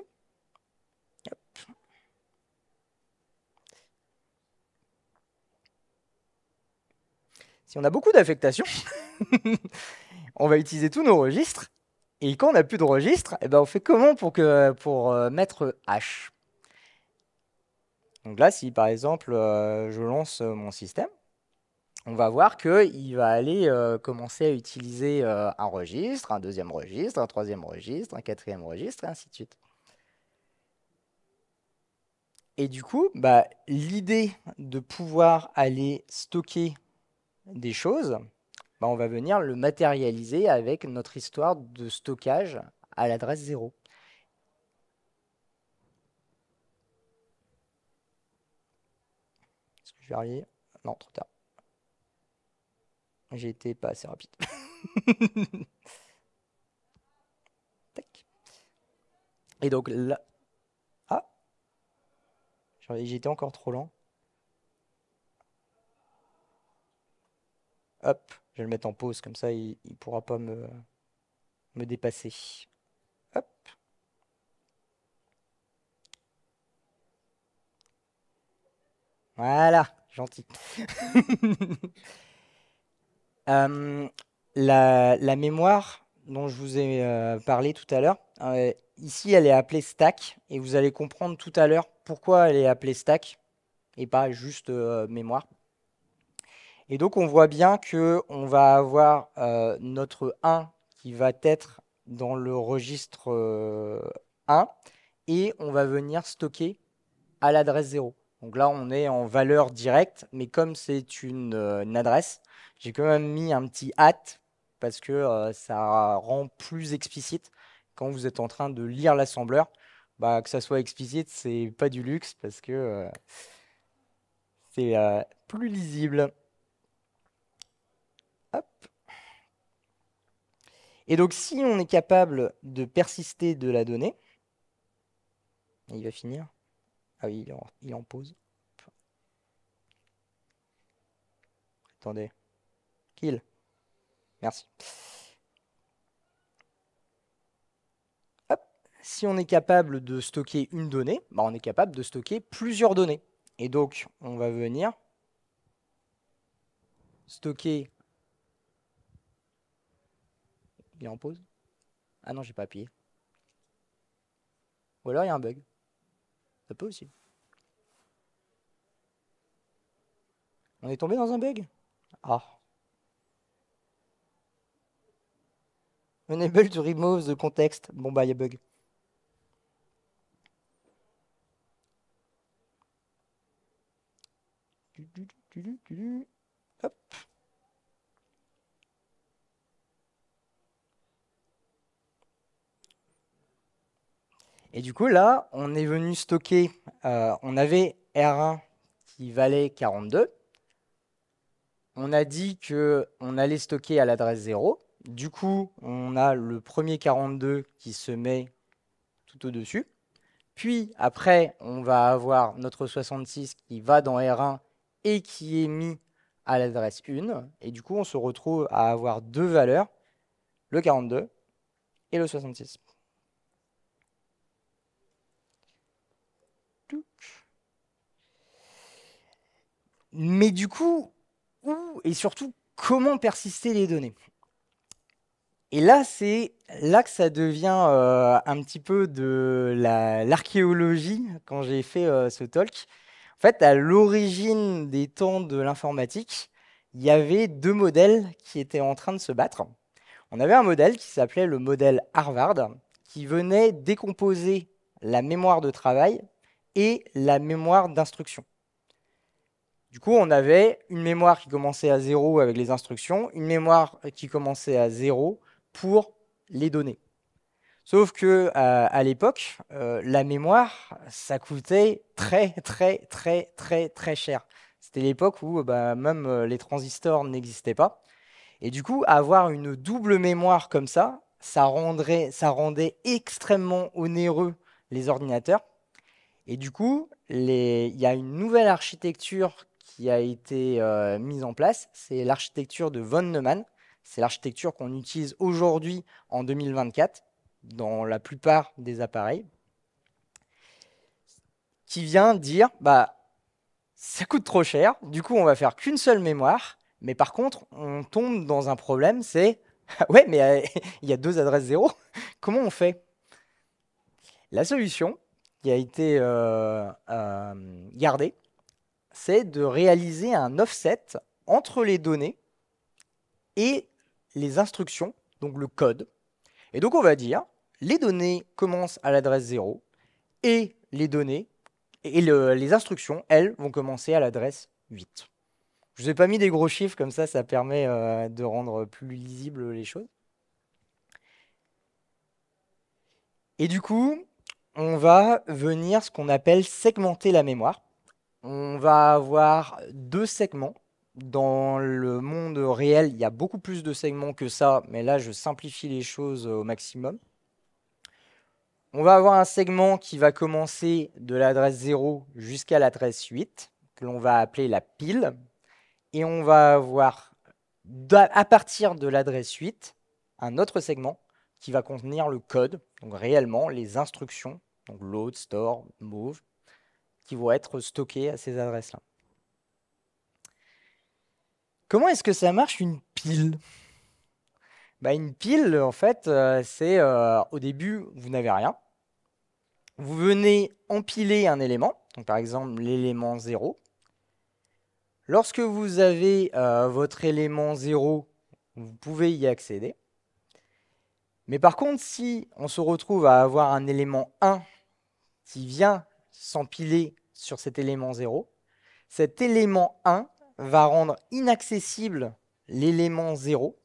Si on a beaucoup d'affectations, [laughs] on va utiliser tous nos registres. Et quand on n'a plus de registres, eh ben on fait comment pour, que, pour euh, mettre H Donc là, si par exemple euh, je lance euh, mon système, on va voir qu'il va aller euh, commencer à utiliser euh, un registre, un deuxième registre, un troisième registre, un quatrième registre, et ainsi de suite. Et du coup, bah, l'idée de pouvoir aller stocker des choses, bah, on va venir le matérialiser avec notre histoire de stockage à l'adresse 0. Est-ce que je vais arriver Non, trop tard. J'ai été pas assez rapide. [laughs] Tac. Et donc là. Ah J'étais encore trop lent. Hop, je vais le mettre en pause, comme ça il, ne pourra pas me, me dépasser. Hop. Voilà, gentil. [laughs] Euh, la, mémoire dont je vous ai euh, parlé tout à l'heure, euh, ici elle est appelée stack et vous allez comprendre tout à l'heure pourquoi elle est appelée stack et pas juste mémoire. Et donc on voit bien que on va avoir notre 1 qui va être dans le registre 1 et on va venir stocker à l'adresse 0. Donc là on est en valeur directe, mais comme c'est une adresse, j'ai quand même mis un petit hâte parce que euh, ça rend plus explicite quand vous êtes en train de lire l'assembleur. Bah, que ça soit explicite, c'est pas du luxe parce que euh, c'est euh, plus lisible. Hop. Et donc, si on est capable de persister de la donnée, il va finir. Ah oui, il il en pose. Attendez. Kill. Merci. Si on est capable de stocker une donnée, bah on est capable de stocker plusieurs données. Et donc, on va venir stocker... Il est en pause Ah non, j'ai pas appuyé. Ou alors il y a un bug. Ça peut aussi. On est tombé dans un bug Ah. Unable to remove the context. Bon, bah, il y a bug. Et du coup, là, on est venu stocker. Euh, on avait R1 qui valait 42. On a dit qu'on allait stocker à l'adresse 0. Du coup, on a le premier 42 qui se met tout au-dessus. Puis après, on va avoir notre 66 qui va dans R1 et qui est mis à l'adresse 1. Et du coup, on se retrouve à avoir deux valeurs, le 42 et le 66. Mais du coup, où et surtout, comment persister les données et là, c'est là que ça devient euh, un petit peu de l'archéologie quand j'ai fait euh, ce talk. En fait, à l'origine des temps de l'informatique, il y avait deux modèles qui étaient en train de se battre. On avait un modèle qui s'appelait le modèle Harvard, qui venait décomposer la mémoire de travail et la mémoire d'instruction. Du coup, on avait une mémoire qui commençait à zéro avec les instructions, une mémoire euh, qui commençait à zéro pour les données. Sauf que euh, à l'époque, euh, la mémoire, ça coûtait très très très très très cher. C'était l'époque où bah, même euh, les transistors n'existaient pas. Et du coup, avoir une double mémoire comme ça, ça, rendrait, ça rendait extrêmement onéreux les ordinateurs. Et du coup, il y a une nouvelle architecture qui a été mise en place, c'est l'architecture de von Neumann, c'est l'architecture qu'on utilise aujourd'hui en 2024 dans la plupart des appareils, qui vient dire, bah, ça coûte trop cher, du coup on va faire qu'une seule mémoire, mais par contre on tombe dans un problème, c'est, [laughs] ouais mais euh, [laughs] il y a deux adresses zéro, [laughs] comment on fait La solution qui a été euh, euh, gardée, c'est de réaliser un offset entre les données et les instructions, donc le code. Et donc on va dire, les données commencent à l'adresse 0 et les données et les instructions, elles, vont commencer à l'adresse 8. Je ne vous ai pas mis des gros chiffres, comme ça, ça permet euh, de rendre plus lisibles les choses. Et du coup, on va venir ce qu'on appelle segmenter la mémoire. On va avoir deux segments dans le monde réel, il y a beaucoup plus de segments que ça, mais là, je simplifie les choses au maximum. On va avoir un segment qui va commencer de l'adresse 0 jusqu'à l'adresse 8, que l'on va appeler la pile. Et on va avoir, à partir de l'adresse 8, un autre segment qui va contenir le code, donc réellement les instructions, donc load, store, move, qui vont être stockées à ces adresses-là. Comment est-ce que ça marche une pile bah, Une pile, en fait, euh, c'est euh, au début, vous n'avez rien. Vous venez empiler un élément, donc par exemple l'élément 0. Lorsque vous avez euh, votre élément 0, vous pouvez y accéder. Mais par contre, si on se retrouve à avoir un élément 1 qui vient s'empiler sur cet élément 0, cet élément 1 va rendre inaccessible l'élément 0.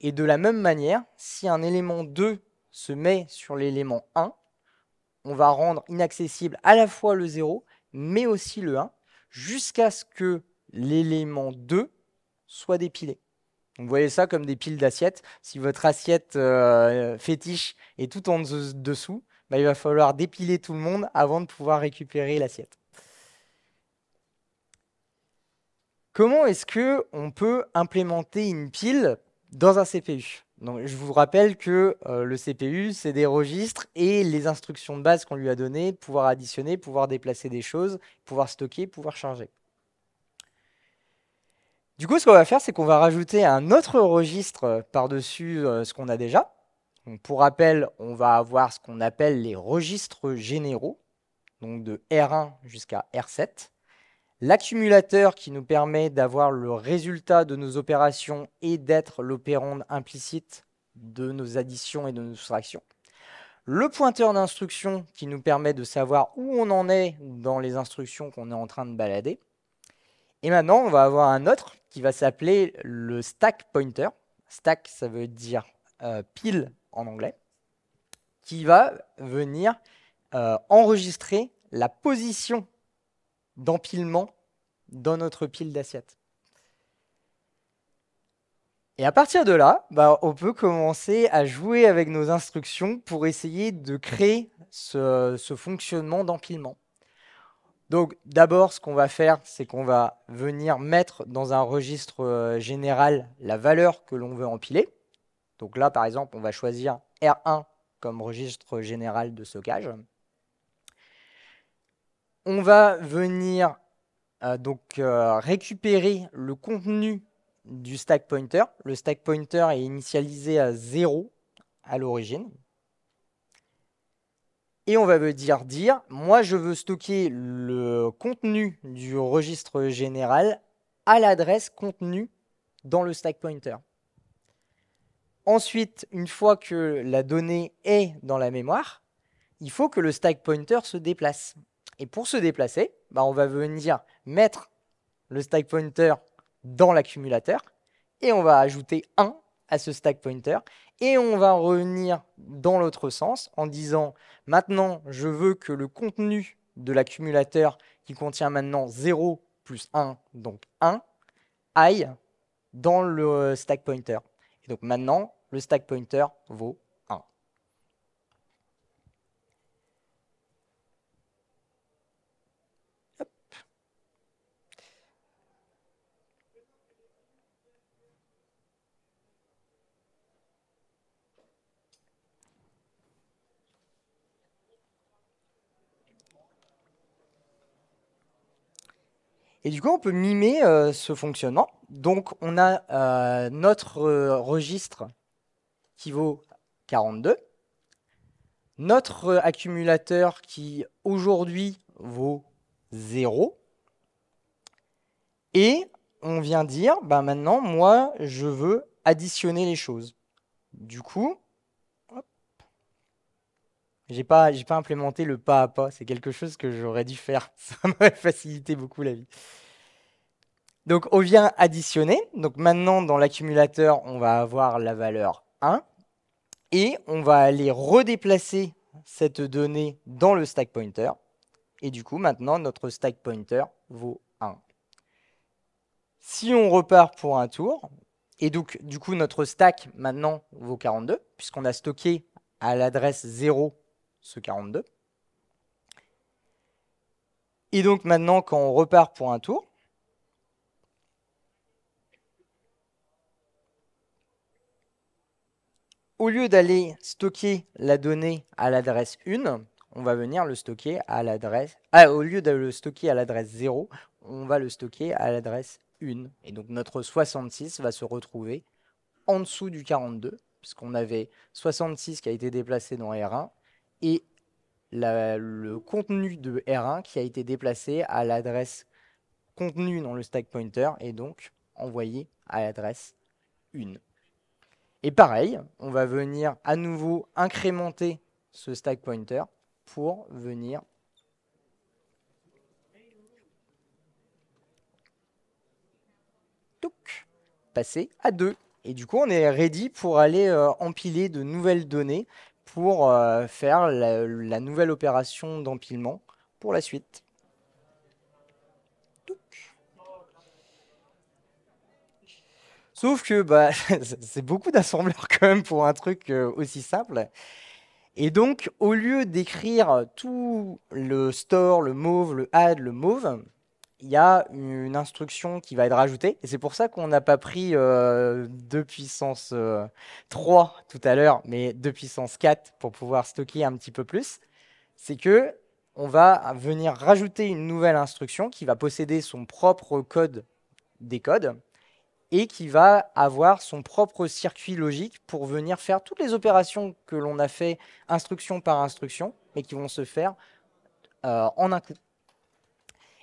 Et de la même manière, si un élément 2 se met sur l'élément 1, on va rendre inaccessible à la fois le 0, mais aussi le 1, jusqu'à ce que l'élément 2 soit dépilé. vous voyez ça comme des piles d'assiettes. Si votre assiette euh, fétiche est tout en dessous, bah, il va falloir dépiler tout le monde avant de pouvoir récupérer l'assiette. Comment est-ce que on peut implémenter une pile dans un CPU donc, je vous rappelle que euh, le CPU, c'est des registres et les instructions de base qu'on lui a données, pouvoir additionner, pouvoir déplacer des choses, pouvoir stocker, pouvoir charger. Du coup, ce qu'on va faire, c'est qu'on va rajouter un autre registre par-dessus euh, ce qu'on a déjà. pour rappel, on va avoir ce qu'on appelle les registres généraux, donc de R1 jusqu'à R7. L'accumulateur qui nous permet d'avoir le résultat de nos opérations et d'être l'opérande implicite de nos additions et de nos soustractions. Le pointeur d'instruction qui nous permet de savoir où on en est dans les instructions qu'on est en train de balader. Et maintenant, on va avoir un autre qui va s'appeler le stack pointer. Stack, ça veut dire euh, pile en anglais, qui va venir euh, enregistrer la position d'empilement dans notre pile d'assiettes. Et à partir de là, bah, on peut commencer à jouer avec nos instructions pour essayer de créer ce, ce fonctionnement d'empilement. Donc d'abord, ce qu'on va faire, c'est qu'on va venir mettre dans un registre euh, général la valeur que l'on veut empiler. Donc là, par exemple, on va choisir R1 comme registre général de stockage. On va venir euh, donc euh, récupérer le contenu du stack pointer. Le stack pointer est initialisé à 0 à l'origine. Et on va venir dire moi je veux stocker le contenu du registre général à l'adresse contenu dans le stack pointer. Ensuite, une fois que la donnée est dans la mémoire, il faut que le stack pointer se déplace. Et pour se déplacer, bah, on va venir mettre le stack pointer dans l'accumulateur et on va ajouter 1 à ce stack pointer et on va revenir dans l'autre sens en disant maintenant je veux que le contenu de l'accumulateur qui contient maintenant 0 plus 1 donc 1 aille dans le stack pointer. Et donc maintenant le stack pointer vaut Et du coup, on peut mimer euh, ce fonctionnement. Donc, on a euh, notre euh, registre qui vaut 42, notre accumulateur qui aujourd'hui vaut 0, et on vient dire, bah, maintenant, moi, je veux additionner les choses. Du coup, j'ai pas, j'ai pas implémenté le pas à pas. C'est quelque chose que j'aurais dû faire. [laughs] Ça m'aurait facilité beaucoup la vie. Donc on vient additionner. Donc maintenant dans l'accumulateur, on va avoir la valeur 1 et on va aller redéplacer cette donnée dans le stack pointer. Et du coup, maintenant notre stack pointer vaut 1. Si on repart pour un tour, et donc du coup notre stack maintenant vaut 42 puisqu'on a stocké à l'adresse 0 ce 42. Et donc maintenant, quand on repart pour un tour, au lieu d'aller stocker la donnée à l'adresse 1, on va venir le stocker à l'adresse... Ah, au lieu de le stocker à l'adresse 0, on va le stocker à l'adresse 1. Et donc notre 66 va se retrouver en dessous du 42, puisqu'on avait 66 qui a été déplacé dans R1 et le contenu de R1 qui a été déplacé à l'adresse contenue dans le stack pointer et donc envoyé à l'adresse 1. Et pareil, on va venir à nouveau incrémenter ce stack pointer pour venir passer à 2. Et du coup, on est ready pour aller euh, empiler de nouvelles données pour euh, faire la, nouvelle opération d'empilement pour la suite. Sauf que bah, [laughs] c'est beaucoup d'assembleurs quand même pour un truc euh, aussi simple. Et donc, au lieu d'écrire tout le store, le mauve, le add, le mauve, il y a une instruction qui va être rajoutée. Et c'est pour ça qu'on n'a pas pris euh, 2 puissance 3 euh, tout à l'heure, mais 2 puissance 4 pour pouvoir stocker un petit peu plus. C'est que on va venir rajouter une nouvelle instruction qui va posséder son propre code des codes et qui va avoir son propre circuit logique pour venir faire toutes les opérations que l'on a fait instruction par instruction, mais qui vont se faire euh, en un coup.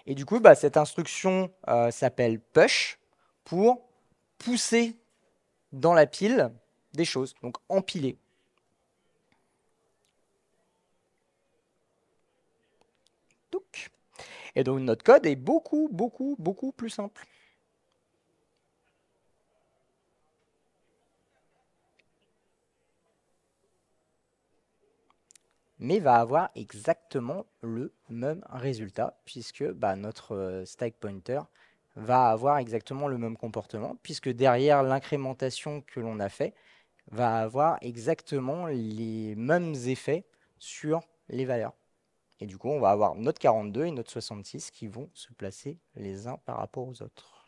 Et du coup, bah, cette instruction euh, s'appelle push pour pousser dans la pile des choses, donc empiler. Et donc notre code est beaucoup, beaucoup, beaucoup plus simple. mais va avoir exactement le même résultat, puisque bah, notre euh, stack pointer va avoir exactement le même comportement, puisque derrière l'incrémentation que l'on a fait, va avoir exactement les mêmes effets sur les valeurs. Et du coup, on va avoir notre 42 et notre 66 qui vont se placer les uns par rapport aux autres.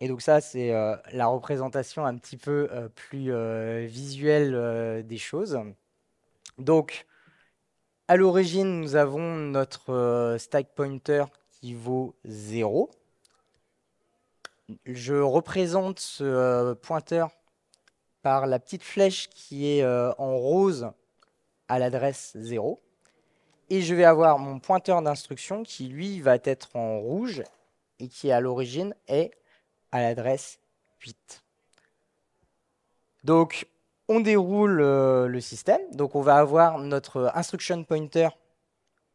Et donc ça, c'est euh, la représentation un petit peu euh, plus euh, visuelle des choses. Donc, à l'origine, nous avons notre stack pointer qui vaut 0. Je représente ce pointeur par la petite flèche qui est en rose à l'adresse 0. Et je vais avoir mon pointeur d'instruction qui, lui, va être en rouge et qui, à l'origine, est à l'adresse 8. Donc, on déroule euh, le système. Donc, on va avoir notre instruction pointer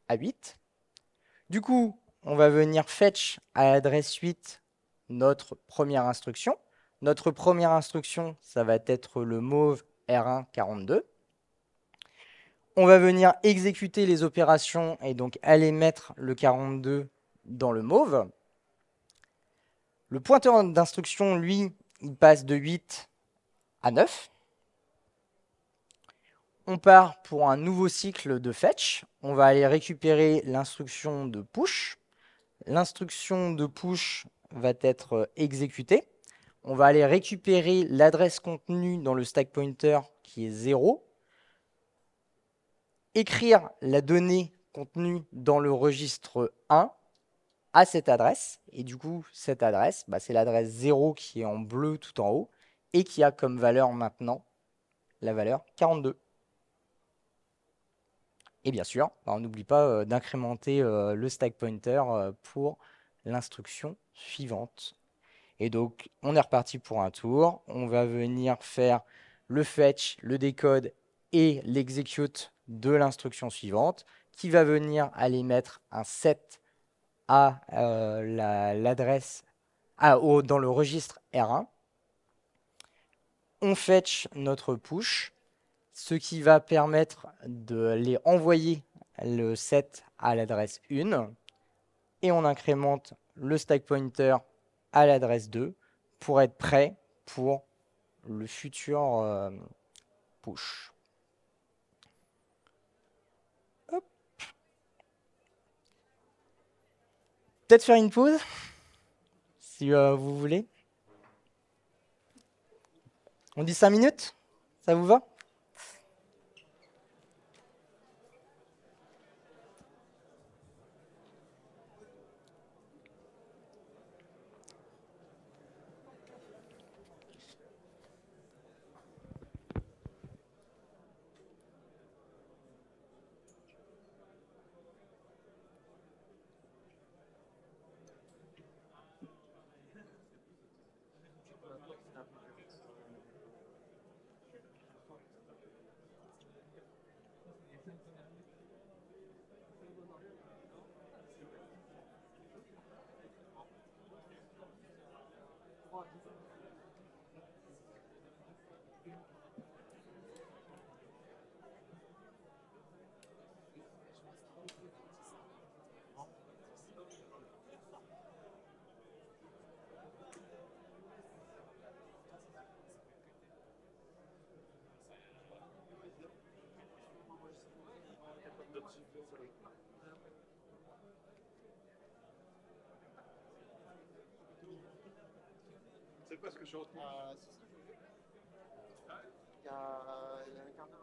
à 8. Du coup, on va venir fetch à l'adresse 8 notre première instruction. Notre première instruction, ça va être le move r 1 42. On va venir exécuter les opérations et donc aller mettre le 42 dans le mauve. Le pointeur d'instruction, lui, il passe de 8 à 9. On part pour un nouveau cycle de fetch. On va aller récupérer l'instruction de push. L'instruction de push va être exécutée. On va aller récupérer l'adresse contenue dans le stack pointer qui est 0. Écrire la donnée contenue dans le registre 1 à cette adresse. Et du coup, cette adresse, bah, c'est l'adresse 0 qui est en bleu tout en haut et qui a comme valeur maintenant la valeur 42. Et bien sûr, bah, on n'oublie pas euh, d'incrémenter euh, le stack pointer euh, pour l'instruction suivante. Et donc, on est reparti pour un tour. On va venir faire le fetch, le décode et l'execute de l'instruction suivante qui va venir aller mettre un set à euh, l'adresse dans le registre R1. On fetch notre push, ce qui va permettre de les envoyer le set à l'adresse 1 et on incrémente le stack pointer à l'adresse 2 pour être prêt pour le futur euh, push. faire une pause, si euh, vous voulez. On dit cinq minutes Ça vous va Euh, il y a, un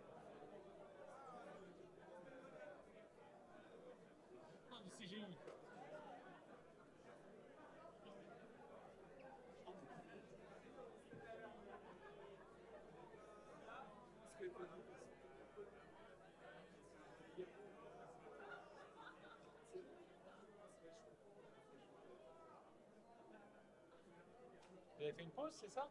fait une pause, c'est ça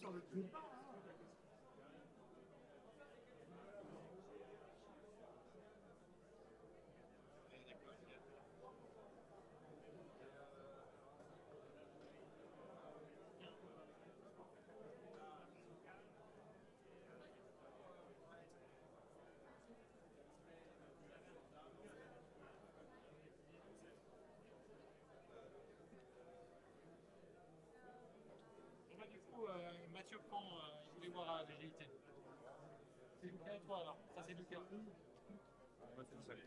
sur le Mathieu Pan, euh, il voulait voir la l'égalité. C'est Lucas à toi alors. Ça, c'est Lucas. Moi, c'est le salut.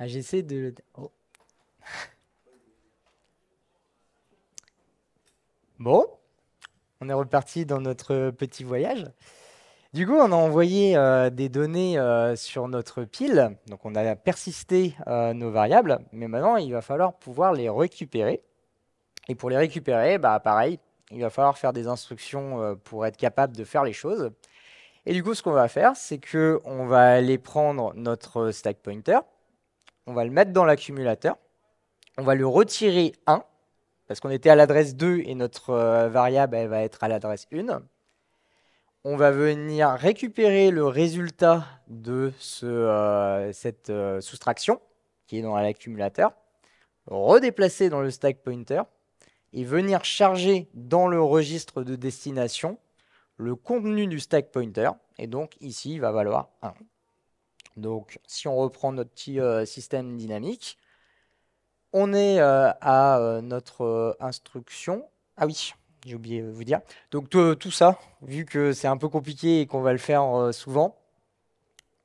Ah, j'essaie de. Oh. bon, on est reparti dans notre petit voyage. Du coup, on a envoyé euh, des données euh, sur notre pile, donc on a persisté euh, nos variables, mais maintenant il va falloir pouvoir les récupérer. Et pour les récupérer, bah, pareil, il va falloir faire des instructions euh, pour être capable de faire les choses. Et du coup, ce qu'on va faire, c'est que on va aller prendre notre euh, stack pointer, on va le mettre dans l'accumulateur, on va le retirer 1, parce qu'on était à l'adresse 2 et notre euh, variable elle va être à l'adresse 1. On va venir récupérer le résultat de cette soustraction qui est dans l'accumulateur, redéplacer dans le stack pointer, et venir charger dans le registre de destination le contenu du stack pointer. Et donc ici, il va valoir 1. Donc si on reprend notre petit euh, système dynamique, on est euh, à euh, notre instruction. Ah oui, j'ai oublié de vous dire. Donc tout ça, vu que c'est un peu compliqué et qu'on va le faire souvent,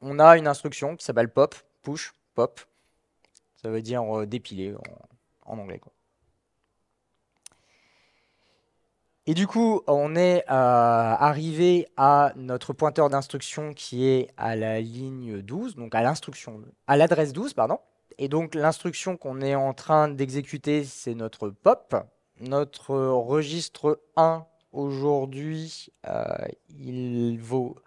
on a une instruction qui s'appelle pop, push, pop. Ça veut dire dépiler en, anglais. Et du coup, on est euh, arrivé à notre pointeur d'instruction qui est à la ligne 12, donc à l'instruction, à l'adresse 12, pardon. Et donc l'instruction qu'on est en train d'exécuter, c'est notre POP. Notre registre 1 aujourd'hui, euh, il, vaut,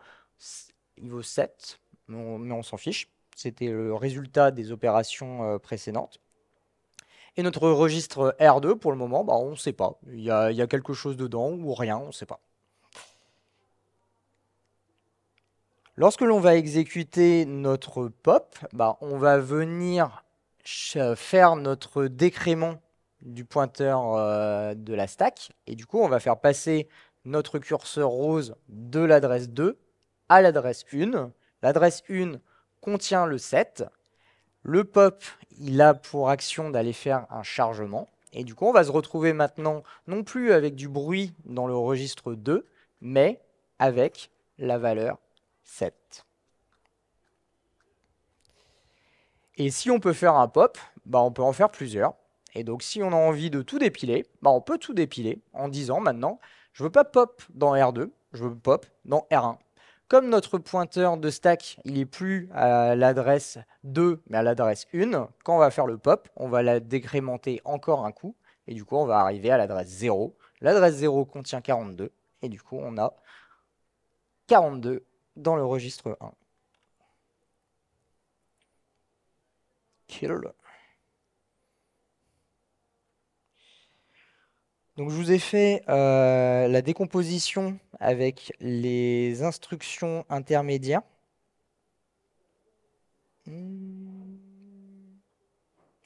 il vaut 7, mais on, s'en fiche. C'était le résultat des opérations euh, précédentes. Et notre registre R2, pour le moment, bah, on ne sait pas. Il y, a, quelque chose dedans ou rien, on ne sait pas. Lorsque l'on va exécuter notre pop, bah, on va venir faire notre décrément du pointeur euh, de la stack. Et du coup, on va faire passer notre curseur rose de l'adresse 2 à l'adresse 1. L'adresse 1 contient le 7. Le pop, il a pour action d'aller faire un chargement. Et du coup, on va se retrouver maintenant non plus avec du bruit dans le registre 2, mais avec la valeur 7. Et si on peut faire un pop, bah on peut en faire plusieurs. Et donc si on a envie de tout dépiler, bah on peut tout dépiler en disant maintenant, je veux pas pop dans R2, je veux pop dans R1. Comme notre pointeur de stack, il n'est plus à l'adresse 2, mais à l'adresse 1, quand on va faire le pop, on va la décrémenter encore un coup, et du coup, on va arriver à l'adresse 0. L'adresse 0 contient 42, et du coup, on a 42 dans le registre 1. Donc je vous ai fait euh, la décomposition avec les instructions intermédiaires. Hmm.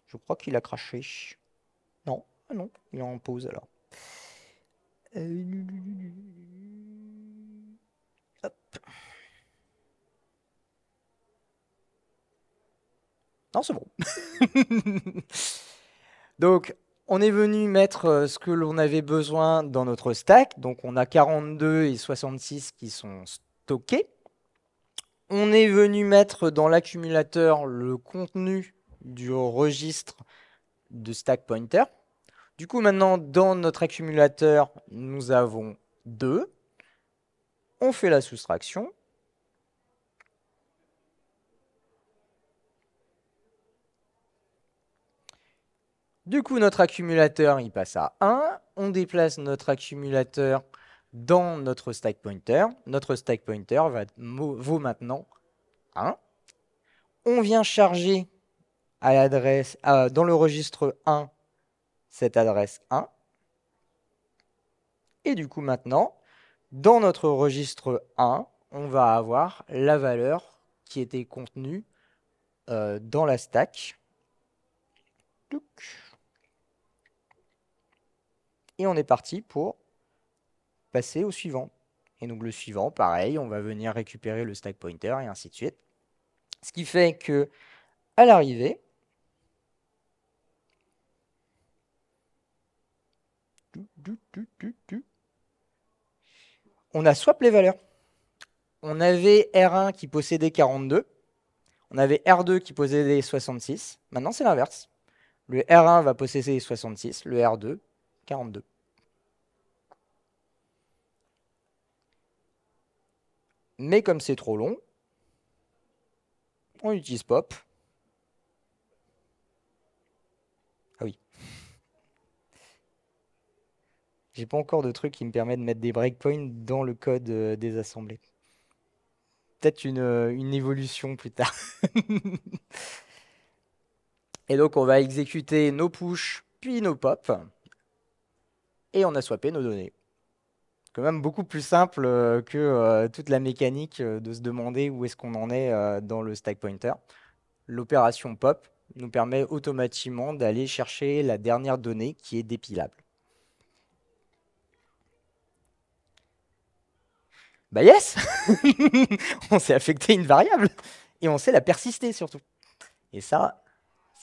Je crois qu'il a craché. Non, ah non, il est en pause alors. Euh, hop. Non, c'est bon. [laughs] Donc, on est venu mettre euh, ce que l'on avait besoin dans notre stack. Donc on a 42 et 66 qui sont stockés. On est venu mettre dans l'accumulateur le contenu du registre de stack pointer. Du coup, maintenant, dans notre accumulateur, nous avons 2. On fait la soustraction. Du coup, notre accumulateur, il passe à 1. On déplace notre accumulateur dans notre stack pointer. Notre stack pointer va, vaut maintenant 1. On vient charger à l'adresse, dans le registre 1 cette adresse 1. Et du coup, maintenant, dans notre registre 1, on va avoir la valeur qui était contenue euh, dans la stack. Et on est parti pour passer au suivant. Et donc le suivant, pareil, on va venir récupérer le stack pointer et ainsi de suite. Ce qui fait que à l'arrivée, on a swap les valeurs. On avait R1 qui possédait 42, on avait R2 qui possédait 66. Maintenant, c'est l'inverse. Le R1 va posséder 66, le R2, 42. Mais comme c'est trop long, on utilise pop. Ah oui. J'ai pas encore de truc qui me permet de mettre des breakpoints dans le code euh, des assemblées. Peut-être une, euh, évolution plus tard. [laughs] Et donc on va exécuter nos push puis nos pop. Et on a swappé nos données quand même beaucoup plus simple euh, que euh, toute la mécanique euh, de se demander où est-ce qu'on en est dans le stack pointer. L'opération pop nous permet automatiquement d'aller chercher la dernière donnée qui est dépilable. Bah yes [laughs] On s'est affecté une variable et on sait la persister surtout. Et ça,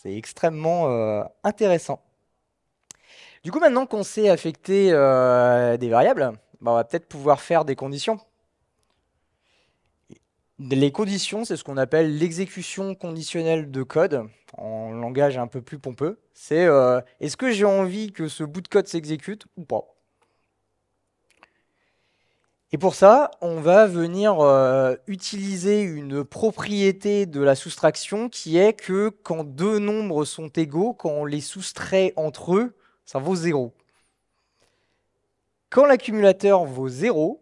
c'est extrêmement intéressant. Du coup, maintenant qu'on sait affecter des variables, bah, on va peut-être pouvoir faire des conditions. Les conditions, c'est ce qu'on appelle l'exécution conditionnelle de code, en langage un peu plus pompeux. C'est euh, est-ce que j'ai envie que ce bout de code s'exécute ou pas Et pour ça, on va venir euh, utiliser une propriété de la soustraction qui est que quand deux nombres sont égaux, quand on les soustrait entre eux, ça vaut zéro. Quand l'accumulateur vaut 0,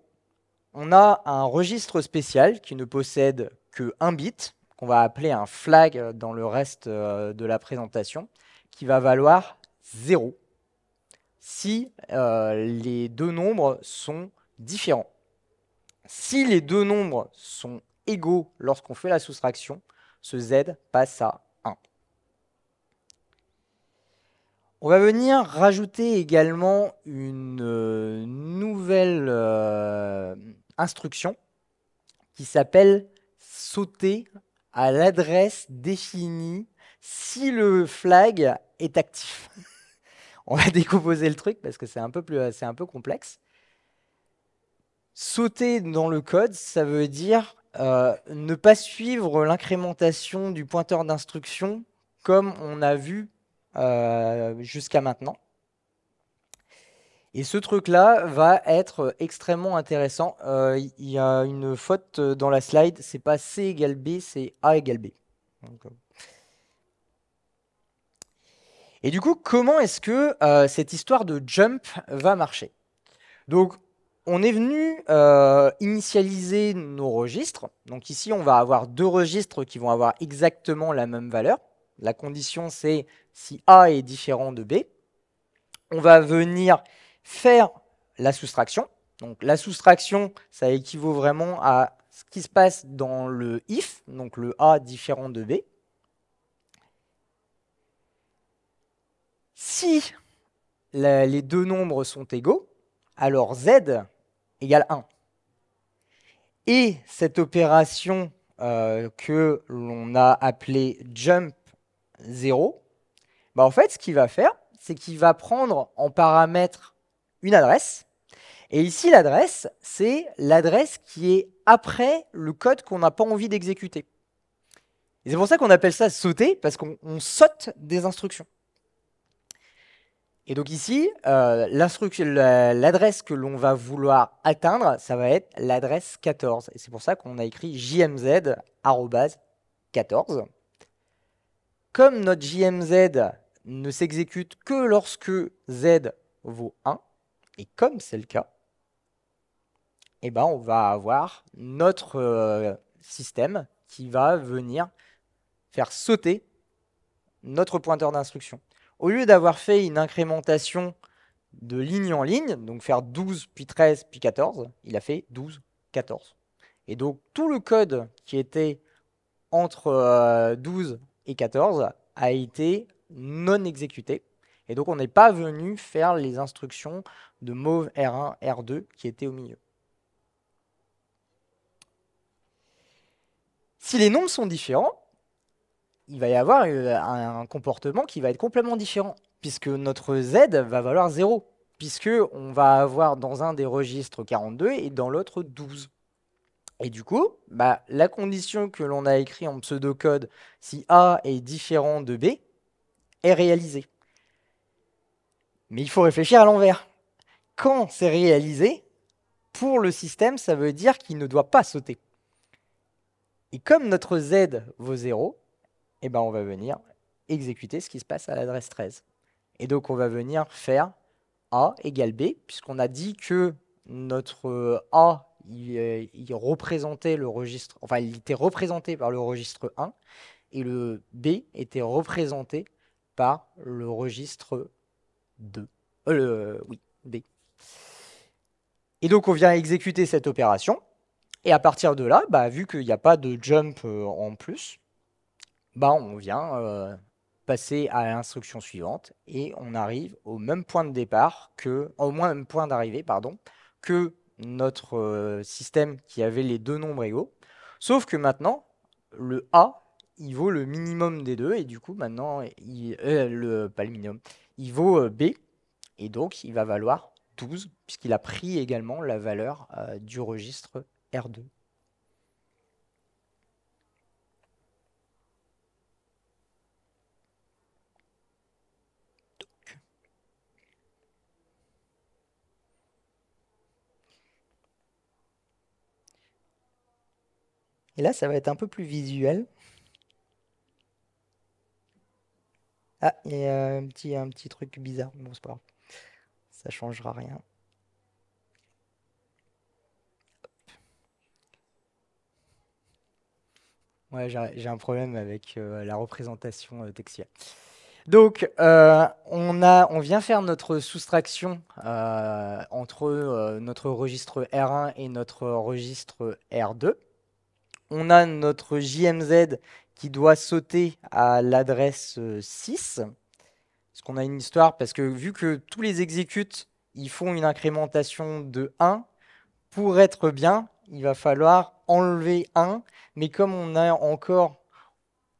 on a un registre spécial qui ne possède que un bit, qu'on va appeler un flag dans le reste euh, de la présentation, qui va valoir 0 si euh, les deux nombres sont différents. Si les deux nombres sont égaux lorsqu'on fait la soustraction, ce z passe à On va venir rajouter également une euh, nouvelle euh, instruction qui s'appelle sauter à l'adresse définie si le flag est actif. [laughs] On va décomposer le truc parce que c'est un peu un peu complexe. Sauter dans le code, ça veut dire euh, ne pas suivre l'incrémentation du pointeur d'instruction comme on a vu euh, jusqu'à maintenant. Et ce truc-là va être extrêmement intéressant. Euh, il y a une faute dans la slide, c'est pas C égale B, c'est A égale B. Euh. Et du coup, comment est-ce que cette histoire de jump va marcher Donc, on est venu initialiser nos registres. Donc ici, on va avoir deux registres qui vont avoir exactement la même valeur. La condition, c'est si A est différent de B, on va venir faire la soustraction. Donc la soustraction, ça équivaut vraiment à ce qui se passe dans le if, donc le A différent de B. Si les deux nombres sont égaux, alors Z égale 1. Et cette opération euh, que l'on a appelée jump 0, bah en fait, ce qu'il va faire, c'est qu'il va prendre en paramètre une adresse. Et ici, l'adresse, c'est l'adresse qui est après le code qu'on n'a pas envie d'exécuter. c'est pour ça qu'on appelle ça sauter, parce qu'on saute des instructions. Et donc ici, euh, l'adresse que l'on va vouloir atteindre, ça va être l'adresse 14. Et c'est pour ça qu'on a écrit jmz 14 comme notre JMZ ne s'exécute que lorsque Z vaut 1, et comme c'est le cas, eh ben on va avoir notre euh, système qui va venir faire sauter notre pointeur d'instruction. Au lieu d'avoir fait une incrémentation de ligne en ligne, donc faire 12, puis 13, puis 14, il a fait 12, 14. Et donc tout le code qui était entre 12 euh, et 14 a été non exécuté. Et donc on n'est pas venu faire les instructions de mauve R1, R2 qui étaient au milieu. Si les nombres sont différents, il va y avoir euh, un comportement qui va être complètement différent, puisque notre Z va valoir 0, puisque on va avoir dans un des registres 42 et dans l'autre 12. Et du coup, bah, la condition que l'on a écrite en pseudocode, si A est différent de B, est réalisée. Mais il faut réfléchir à l'envers. Quand c'est réalisé, pour le système, ça veut dire qu'il ne doit pas sauter. Et comme notre Z vaut 0, eh ben on va venir exécuter ce qui se passe à l'adresse 13. Et donc on va venir faire A égale B, puisqu'on a dit que notre A euh, il, représentait le registre, enfin, il était représenté par le registre 1 et le B était représenté par le registre 2. Euh, euh, oui, B. Et donc, on vient exécuter cette opération. Et à partir de là, bah, vu qu'il n'y a pas de jump en plus, bah, on vient passer à l'instruction suivante et on arrive au même point de départ que, au même point d'arrivée, pardon, que notre euh, système qui avait les deux nombres égaux. Sauf que maintenant, le A, il vaut le minimum des deux, et du coup, maintenant, il, euh, le, pas le minimum, il vaut euh, B, et donc il va valoir 12, puisqu'il a pris également la valeur du registre R2. Et là, ça va être un peu plus visuel. Ah, il y a un petit, un petit truc bizarre. Bon, c'est pas grave. Ça changera rien. Ouais, j'ai un problème avec euh, la représentation euh, textuelle. Donc, euh, on, a, on vient faire notre soustraction entre notre registre R1 et notre registre R2 on a notre JMZ qui doit sauter à l'adresse 6. Euh, parce qu'on a une histoire, parce que vu que tous les exécutes, ils font une incrémentation de 1, pour être bien, il va falloir enlever 1. Mais comme on a encore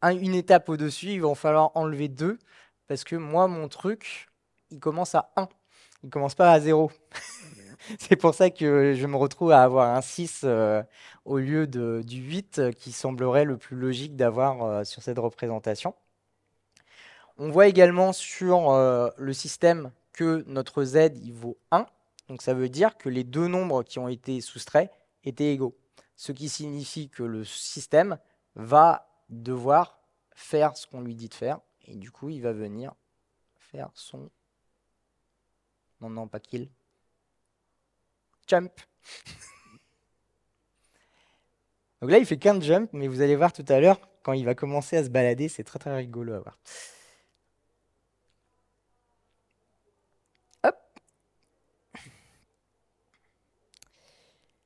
une étape au-dessus, il va falloir enlever 2. Parce que moi, mon truc, il commence à 1. Il commence pas à 0. [laughs] [laughs] c'est pour ça que je me retrouve à avoir un 6 euh, au lieu de, du 8 euh, qui semblerait le plus logique d'avoir euh, sur cette représentation. On voit également sur le système que notre Z il vaut 1. Donc ça veut dire que les deux nombres qui ont été soustraits étaient égaux. Ce qui signifie que le système va devoir faire ce qu'on lui dit de faire. Et du coup, il va venir faire son... Non, non, pas qu'il jump. Donc là, il fait qu'un jump, mais vous allez voir tout à l'heure, quand il va commencer à se balader, c'est très très rigolo à voir. Hop.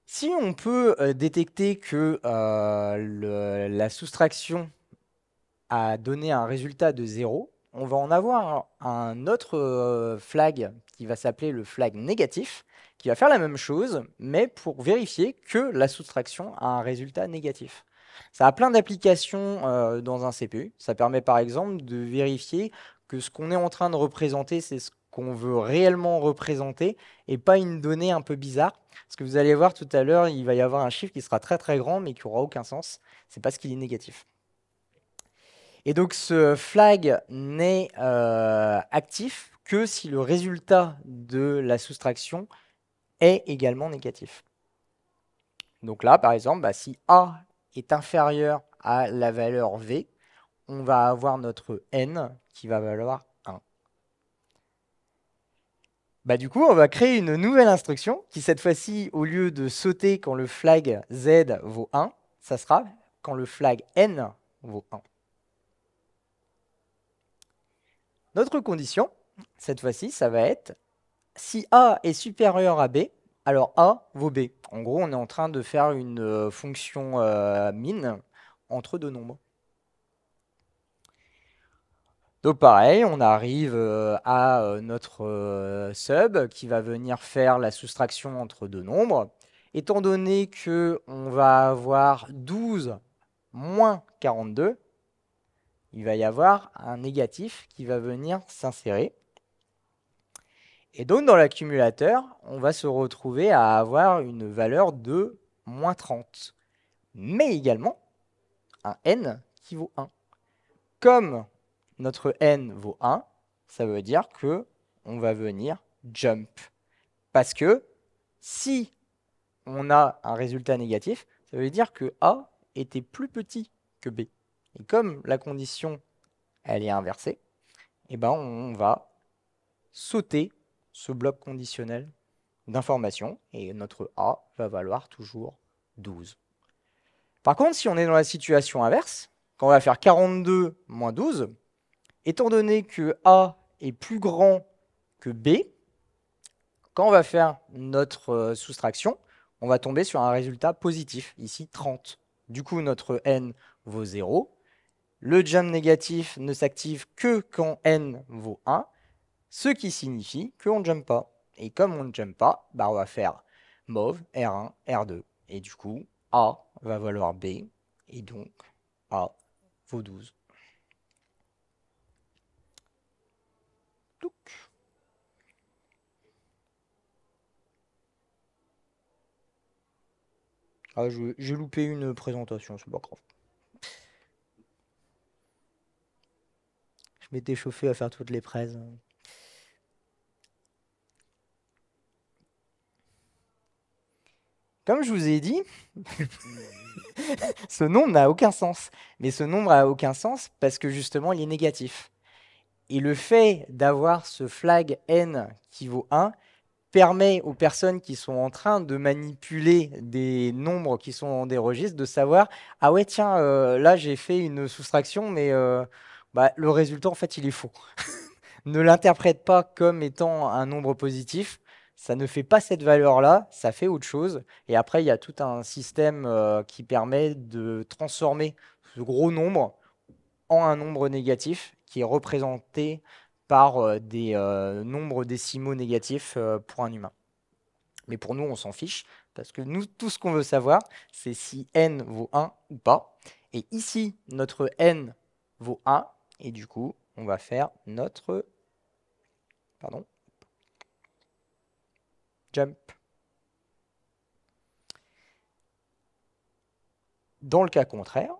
Si on peut euh, détecter que euh, la soustraction a donné un résultat de zéro, on va en avoir un autre euh, flag qui va s'appeler le flag négatif qui va faire la même chose, mais pour vérifier que la soustraction a un résultat négatif. Ça a plein d'applications euh, dans un CPU. Ça permet par exemple de vérifier que ce qu'on est en train de représenter, c'est ce qu'on veut réellement représenter et pas une donnée un peu bizarre. Parce que vous allez voir tout à l'heure, il va y avoir un chiffre qui sera très très grand mais qui n'aura aucun sens. C'est parce qu'il est négatif. Et donc ce flag n'est euh, actif que si le résultat de la soustraction est également négatif. Donc là, par exemple, bah, si A est inférieur à la valeur V, on va avoir notre N qui va valoir 1. Bah, du coup, on va créer une nouvelle instruction qui, cette fois-ci, au lieu de sauter quand le flag Z vaut 1, ça sera quand le flag N vaut 1. Notre condition, cette fois-ci, ça va être si A est supérieur à B, alors A vaut B. En gros, on est en train de faire une euh, fonction euh, mine entre deux nombres. Donc pareil, on arrive euh, à notre sub qui va venir faire la soustraction entre deux nombres. Étant donné que on va avoir 12 moins 42, il va y avoir un négatif qui va venir s'insérer. Et donc, dans l'accumulateur, on va se retrouver à avoir une valeur de moins 30, mais également un n qui vaut 1. Comme notre n vaut 1, ça veut dire que on va venir jump. Parce que si on a un résultat négatif, ça veut dire que A était plus petit que B. Et comme la condition, elle est inversée, eh ben on va sauter ce bloc conditionnel d'information et notre A va valoir toujours 12. Par contre, si on est dans la situation inverse, quand on va faire 42 moins 12, étant donné que A est plus grand que B, quand on va faire notre euh, soustraction, on va tomber sur un résultat positif, ici 30. Du coup, notre n vaut 0. Le jam négatif ne s'active que quand n vaut 1 ce qui signifie qu'on ne jump pas. Et comme on ne jump pas, bah on va faire move, R1, R2. Et du coup, A va valoir B, et donc A vaut 12. Ah, j'ai loupé une présentation, c'est pas grave. Je m'étais chauffé à faire toutes les prises. Comme je vous ai dit, [laughs] ce nombre n'a aucun sens. Mais ce nombre n'a aucun sens parce que justement, il est négatif. Et le fait d'avoir ce flag n qui vaut 1 permet aux personnes qui sont en train de manipuler des nombres qui sont dans des registres de savoir ah ouais tiens euh, là j'ai fait une soustraction mais euh, bah, le résultat en fait il est faux. [laughs] ne l'interprète pas comme étant un nombre positif, ça ne fait pas cette valeur-là, ça fait autre chose. Et après, il y a tout un système euh, qui permet de transformer ce gros nombre en un nombre négatif qui est représenté par euh, des euh, nombres décimaux négatifs pour un humain. Mais pour nous, on s'en fiche, parce que nous, tout ce qu'on veut savoir, c'est si n vaut 1 ou pas. Et ici, notre n vaut 1, et du coup, on va faire notre... Pardon Jump. Dans le cas contraire,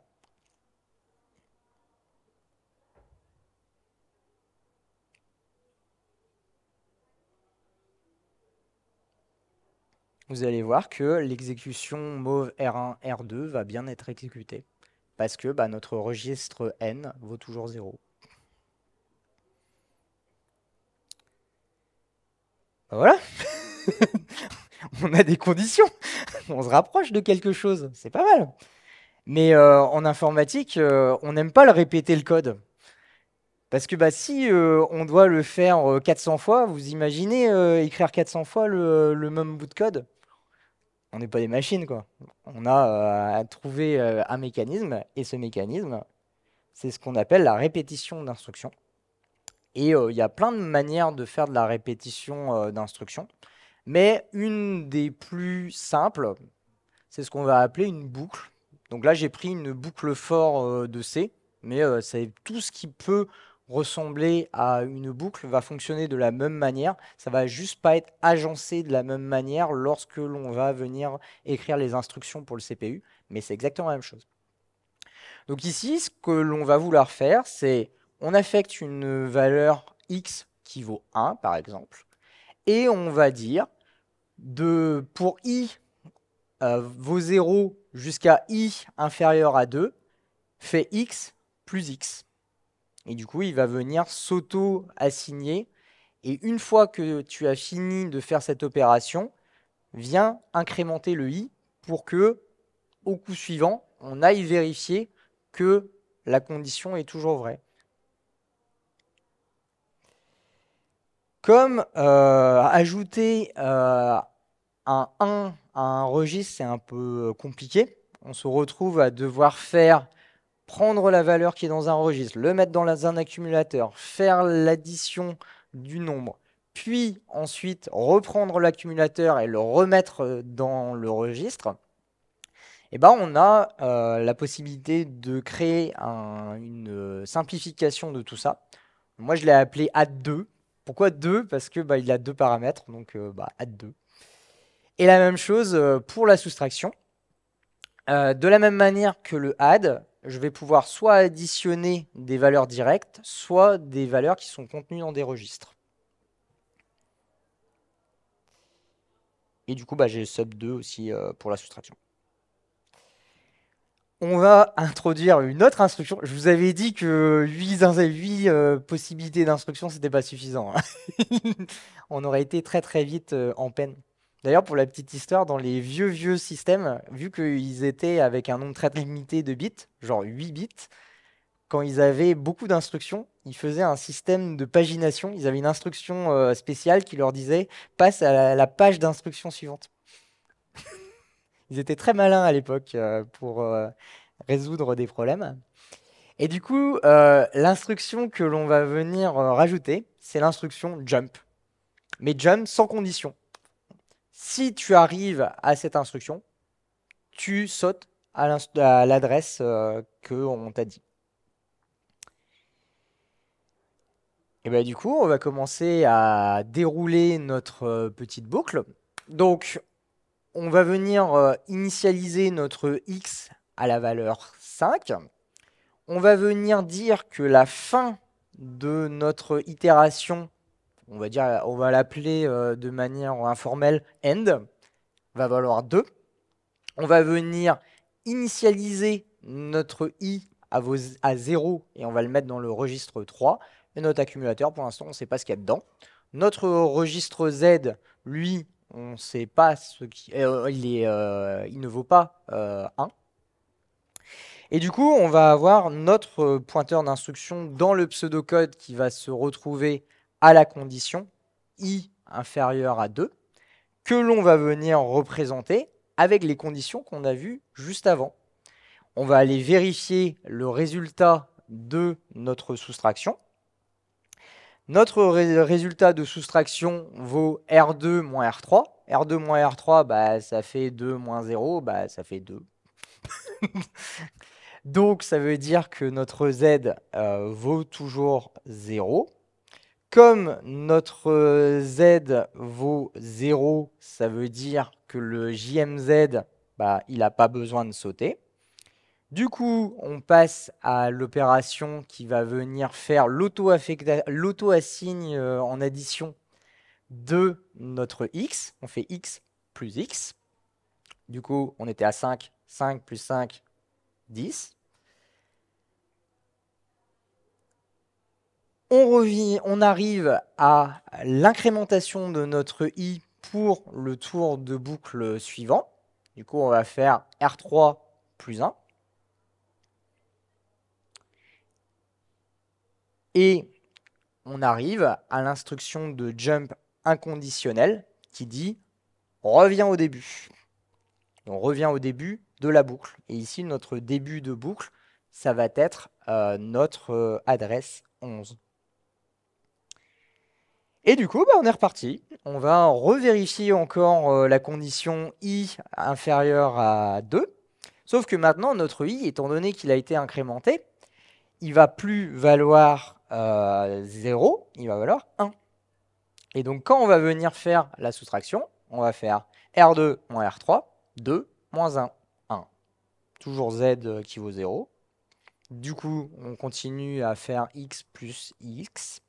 vous allez voir que l'exécution mauve R1, R2 va bien être exécutée. Parce que bah, notre registre N vaut toujours 0. Bah, voilà [laughs] [laughs] on a des conditions, on se rapproche de quelque chose, c'est pas mal. Mais euh, en informatique, euh, on n'aime pas le répéter le code. Parce que bah, si euh, on doit le faire 400 fois, vous imaginez écrire 400 fois le, le, même bout de code On n'est pas des machines, quoi. On a à trouver un mécanisme, et ce mécanisme, c'est ce qu'on appelle la répétition d'instructions. Et il y a plein de manières de faire de la répétition d'instructions. Mais une des plus simples, c'est ce qu'on va appeler une boucle. Donc là, j'ai pris une boucle fort euh, de C, mais euh, tout ce qui peut ressembler à une boucle va fonctionner de la même manière. Ça va juste pas être agencé de la même manière lorsque l'on va venir écrire les instructions pour le CPU, mais c'est exactement la même chose. Donc ici, ce que l'on va vouloir faire, c'est on affecte une valeur x qui vaut 1, par exemple, et on va dire de, pour i, euh, vos 0 jusqu'à i inférieur à 2 fait x plus x. Et du coup, il va venir s'auto-assigner. Et une fois que tu as fini de faire cette opération, viens incrémenter le i pour que, au coup suivant, on aille vérifier que la condition est toujours vraie. comme euh, ajouter euh, un 1 à un registre, c'est un peu euh, compliqué. On se retrouve à devoir faire prendre la valeur qui est dans un registre, le mettre dans un accumulateur, faire l'addition du nombre, puis ensuite reprendre l'accumulateur et le remettre dans le registre. Eh ben, on a la possibilité de créer une simplification de tout ça. Moi, je l'ai appelé add 2 pourquoi 2 Parce que bah, il a deux paramètres, donc euh, bah, add 2. Et la même chose euh, pour la soustraction. Euh, de la même manière que le add, je vais pouvoir soit additionner des valeurs directes, soit des valeurs qui sont contenues dans des registres. Et du coup, bah, j'ai sub 2 aussi pour la soustraction on va introduire une autre instruction. Je vous avais dit que 8, 8 euh, possibilités d'instruction, n'était pas suffisant. Hein. [laughs] on aurait été très très vite euh, en peine. D'ailleurs, pour la petite histoire, dans les vieux vieux systèmes, vu qu'ils étaient avec un nombre très limité de bits, genre 8 bits, quand ils avaient beaucoup d'instructions, ils faisaient un système de pagination. Ils avaient une instruction euh, spéciale qui leur disait passe à la page d'instruction suivante ils étaient très malins à l'époque euh, pour euh, résoudre des problèmes. Et du coup, euh, l'instruction que l'on va venir rajouter, c'est l'instruction jump. Mais jump sans condition. Si tu arrives à cette instruction, tu sautes à l'adresse que on t'a dit. Et bien du coup, on va commencer à dérouler notre petite boucle. Donc, on va venir euh, initialiser notre x à la valeur 5. On va venir dire que la fin de notre itération, on va dire, on va l'appeler euh, de manière informelle end, va valoir 2. On va venir initialiser notre i à, à 0 et on va le mettre dans le registre 3. Et notre accumulateur, pour l'instant, on ne sait pas ce qu'il y a dedans. Notre registre z, lui, on ne sait pas ce qui. Euh, est, euh, il ne vaut pas 1. Euh, Et du coup, on va avoir notre pointeur d'instruction dans le pseudocode qui va se retrouver à la condition i inférieur à 2, que l'on va venir représenter avec les conditions qu'on a vues juste avant. On va aller vérifier le résultat de notre soustraction notre résultat de soustraction vaut R2 moins R3. R2 moins R3, ça fait 2 moins 0, bah, ça fait 2. Bah, [laughs] Donc ça veut dire que notre Z euh, vaut toujours 0. Comme notre Z vaut 0, ça veut dire que le JMZ, bah, il n'a pas besoin de sauter. Du coup, on passe à l'opération qui va venir faire l'auto-assigne euh, en addition de notre x. On fait x plus x. Du coup, on était à 5. 5 plus 5, 10. On, on arrive à l'incrémentation de notre i pour le tour de boucle suivant. Du coup, on va faire R3 plus 1. Et on arrive à l'instruction de jump inconditionnel qui dit reviens au début. on revient au début de la boucle. Et ici, notre début de boucle, ça va être euh, notre euh, adresse 11. Et du coup, bah, on est reparti. On va revérifier encore euh, la condition i inférieure à 2. Sauf que maintenant, notre i, étant donné qu'il a été incrémenté, il va plus valoir 0, euh, il va valoir 1. Et donc quand on va venir faire la soustraction, on va faire R2 moins R3, 2 moins 1, 1. Toujours Z euh, qui vaut 0. Du coup, on continue à faire x plus x.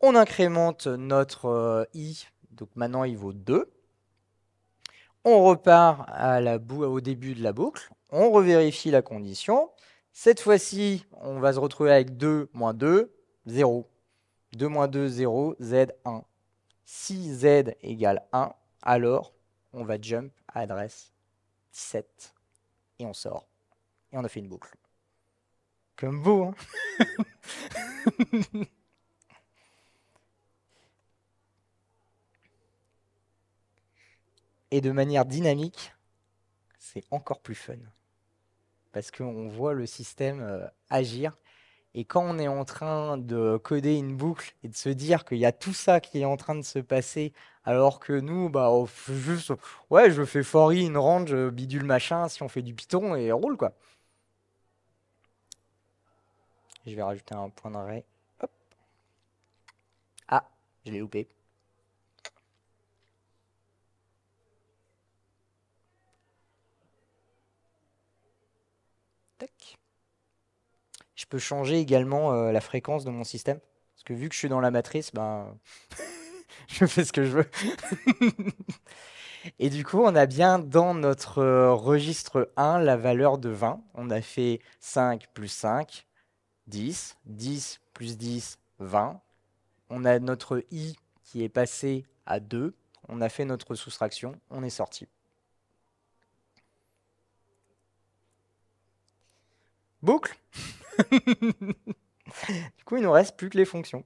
On incrémente notre euh, i, donc maintenant il vaut 2. On repart à la au début de la boucle, on revérifie la condition, cette fois-ci, on va se retrouver avec 2 moins 2, 0. 2 moins 2, 0, z, 1. Si z égale 1, alors on va jump à adresse 7. Et on sort. Et on a fait une boucle. Comme beau, hein [laughs] Et de manière dynamique, c'est encore plus fun parce qu'on voit le système euh, agir. Et quand on est en train de coder une boucle et de se dire qu'il y a tout ça qui est en train de se passer, alors que nous, bah, juste, ouais, je fais for une range, euh, bidule machin, si on fait du Python et roule quoi. Je vais rajouter un point d'arrêt. Hop. Ah, je l'ai loupé. changer également euh, la fréquence de mon système. Parce que vu que je suis dans la matrice, ben, [laughs] je fais ce que je veux. [laughs] Et du coup, on a bien dans notre euh, registre 1 la valeur de 20. On a fait 5 plus 5, 10. 10 plus 10, 20. On a notre i qui est passé à 2. On a fait notre soustraction. On est sorti. Boucle [laughs] du coup, il nous reste plus que les fonctions.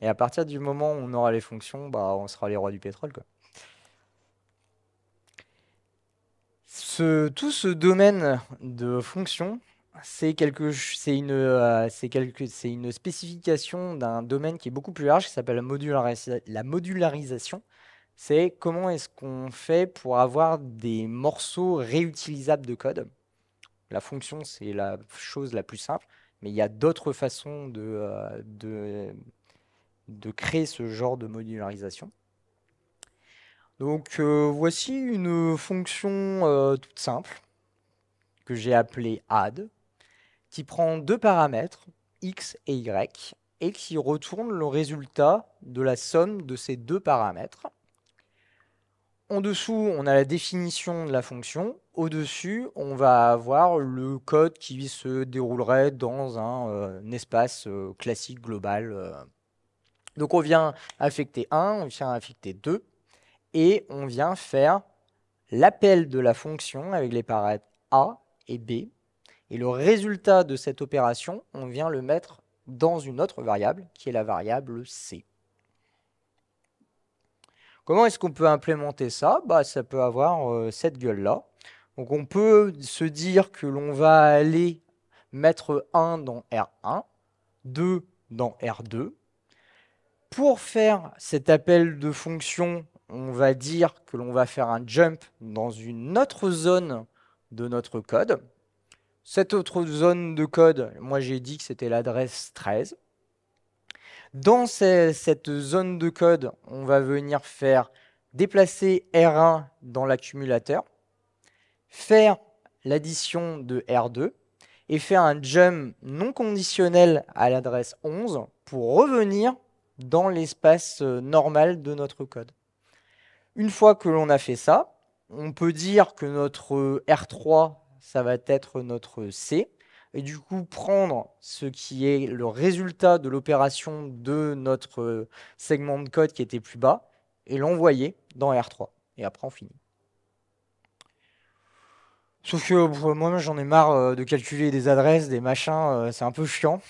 Et à partir du moment où on aura les fonctions, bah, on sera les rois du pétrole. Quoi. Ce, tout ce domaine de fonctions, c'est une, euh, c'est une, spécification d'un domaine qui est beaucoup plus large, qui s'appelle la, la modularisation. C'est comment est-ce qu'on fait pour avoir des morceaux réutilisables de code. La fonction, c'est la chose la plus simple. Mais il y a d'autres façons euh, de, de, créer ce genre de modularisation. Donc euh, voici une fonction euh, toute simple que j'ai appelée add, qui prend deux paramètres, x et y, et qui retourne le résultat de la somme de ces deux paramètres. En dessous, on a la définition de la fonction. Au-dessus, on va avoir le code qui se déroulerait dans un, euh, espace euh, classique global. Euh. Donc on vient affecter 1, on vient affecter 2, et on vient faire l'appel de la fonction avec les paramètres A et B. Et le résultat de cette opération, on vient le mettre dans une autre variable, qui est la variable C. Comment est-ce qu'on peut implémenter ça bah, Ça peut avoir euh, cette gueule-là. Donc on peut se dire que l'on va aller mettre 1 dans R1, 2 dans R2. Pour faire cet appel de fonction, on va dire que l'on va faire un jump dans une autre zone de notre code. Cette autre zone de code, moi j'ai dit que c'était l'adresse 13. Dans cette zone de code, on va venir faire déplacer R1 dans l'accumulateur, faire l'addition de R2 et faire un jump non conditionnel à l'adresse 11 pour revenir dans l'espace euh, normal de notre code. Une fois que l'on a fait ça, on peut dire que notre euh, R3, ça va être notre C, et du coup prendre ce qui est le résultat de l'opération de notre euh, segment de code qui était plus bas et l'envoyer dans R3. Et après, on finit. Sauf que moi moi, j'en ai marre euh, de calculer des adresses, des machins, euh, c'est un peu chiant.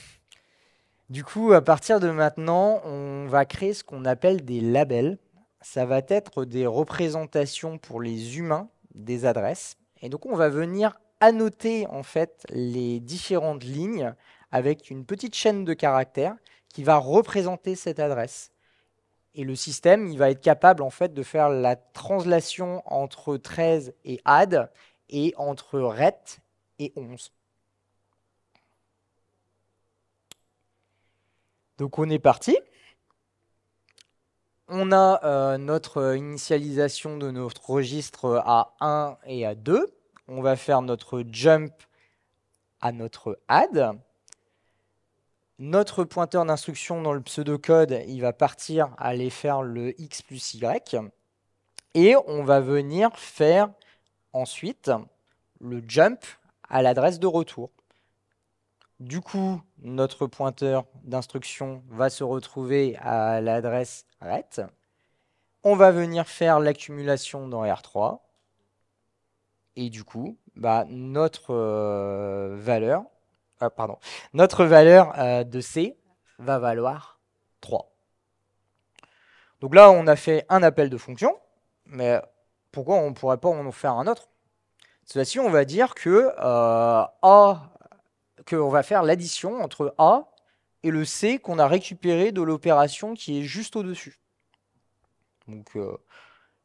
Du coup, à partir de maintenant, on va créer ce qu'on appelle des labels. Ça va être des représentations pour les humains des adresses. Et donc, on va venir annoter en fait les différentes lignes avec une petite chaîne de caractères qui va représenter cette adresse. Et le système, il va être capable en fait de faire la translation entre 13 et add et entre ret et 11. Donc on est parti. On a euh, notre initialisation de notre registre à 1 et à 2 on va faire notre jump à notre add. Notre pointeur d'instruction dans le pseudocode, il va partir aller faire le x plus y. Et on va venir faire ensuite le jump à l'adresse de retour. Du coup, notre pointeur d'instruction va se retrouver à l'adresse RET. On va venir faire l'accumulation dans R3. Et du coup, bah, notre euh, valeur, euh, pardon, notre valeur euh, de C va valoir 3. Donc là, on a fait un appel de fonction, mais pourquoi on ne pourrait pas en faire un autre Cela-ci, on va dire que qu'on va faire l'addition entre A et le C qu'on a récupéré de l'opération qui est juste au-dessus. Donc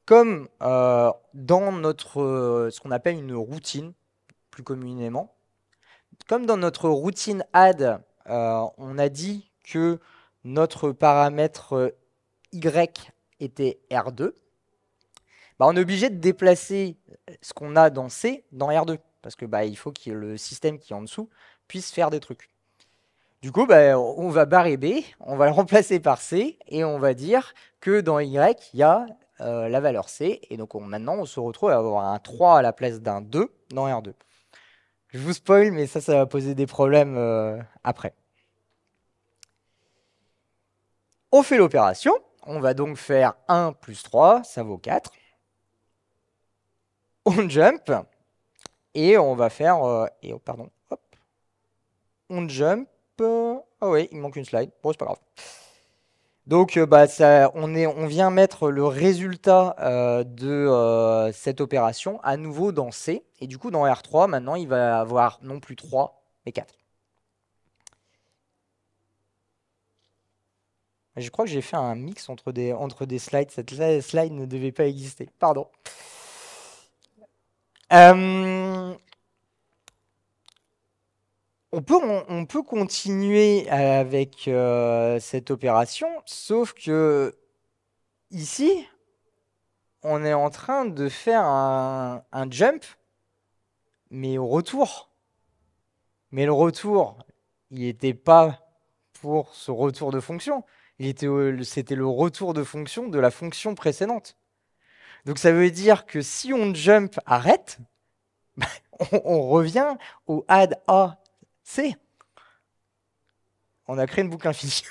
comme euh, dans notre euh, ce qu'on appelle une routine plus communément, comme dans notre routine add, euh, on a dit que notre paramètre y était r2, bah, on est obligé de déplacer ce qu'on a dans c dans r2 parce que bah, il faut que le système qui est en dessous puisse faire des trucs. Du coup, bah, on va barrer B, on va le [laughs] remplacer par C, et on va dire que dans Y, il y a euh, la valeur C. Et donc maintenant, on se retrouve à avoir un 3 à la place d'un 2 dans R2. Je vous spoil, mais ça, ça va poser des problèmes euh, après. On fait l'opération. On va donc faire 1 plus 3, ça vaut 4. On jump. Et on va faire... Euh, et, oh, pardon, hop. On jump. Ah oh il manque une slide. Bon, c'est pas grave. Donc, euh, bah, on, vient mettre le résultat euh, de euh, cette opération à nouveau dans C. Et du coup, dans R3, maintenant, il va avoir non plus 3, mais 4. Je crois que j'ai fait un mix entre des, slides. Cette slide ne devait pas exister. Pardon. On peut, on, peut continuer avec euh, cette opération, sauf que ici, on est en train de faire un, jump, mais au retour. Mais le retour, il n'était pas pour ce retour de fonction. C'était le retour de fonction de la fonction précédente. Donc ça veut dire que si on jump arrête, [laughs] on, on revient au add A c'est. On a créé une boucle infinie.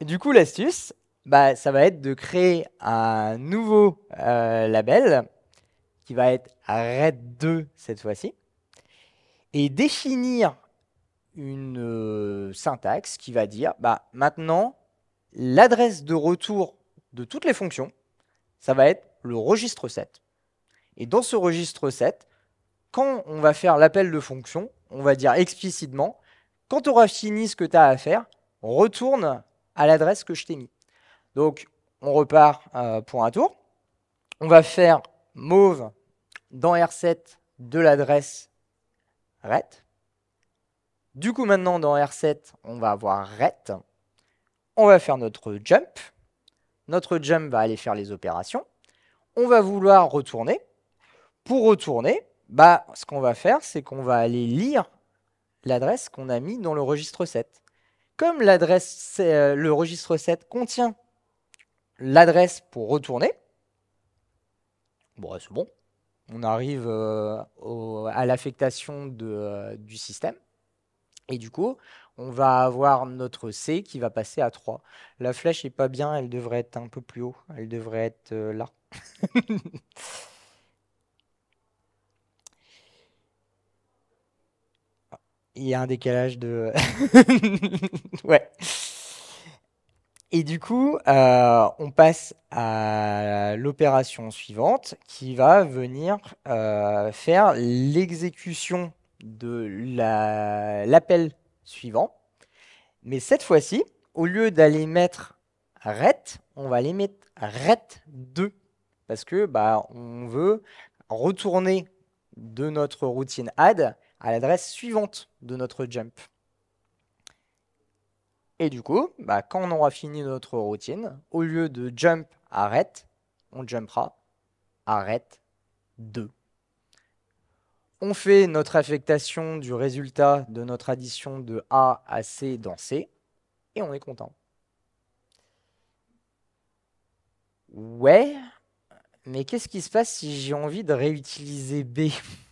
Et [laughs] du coup, l'astuce, bah, ça va être de créer un nouveau euh, label qui va être RED 2 cette fois-ci et définir une euh, syntaxe qui va dire bah, maintenant l'adresse de retour de toutes les fonctions, ça va être le registre 7. Et dans ce registre 7, quand on va faire l'appel de fonction, on va dire explicitement, quand tu auras fini ce que tu as à faire, retourne à l'adresse que je t'ai mis. Donc, on repart euh, pour un tour. On va faire move dans R7 de l'adresse RET. Du coup, maintenant, dans R7, on va avoir RET. On va faire notre jump. Notre jump va aller faire les opérations. On va vouloir retourner. Pour retourner, bah, ce qu'on va faire, c'est qu'on va aller lire l'adresse qu'on a mise dans le registre 7. Comme l'adresse, euh, le registre 7 contient l'adresse pour retourner, bon, bah, c'est bon. On arrive euh, à l'affectation euh, du système. Et du coup, on va avoir notre C qui va passer à 3. La flèche n'est pas bien, elle devrait être un peu plus haut. Elle devrait être là. [laughs] il y a un décalage de. [laughs] ouais. Et du coup, euh, on passe à l'opération suivante qui va venir euh, faire l'exécution de l'appel suivant. Mais cette fois-ci, au lieu d'aller mettre RET, on va aller mettre RET2 parce que bah, on veut retourner de notre routine add à l'adresse suivante de notre jump. Et du coup, bah, quand on aura fini notre routine, au lieu de jump arrête, on jumpera arrête 2. On fait notre affectation du résultat de notre addition de A à C dans C, et on est content. Ouais, mais qu'est-ce qui se passe si j'ai envie de réutiliser B [laughs]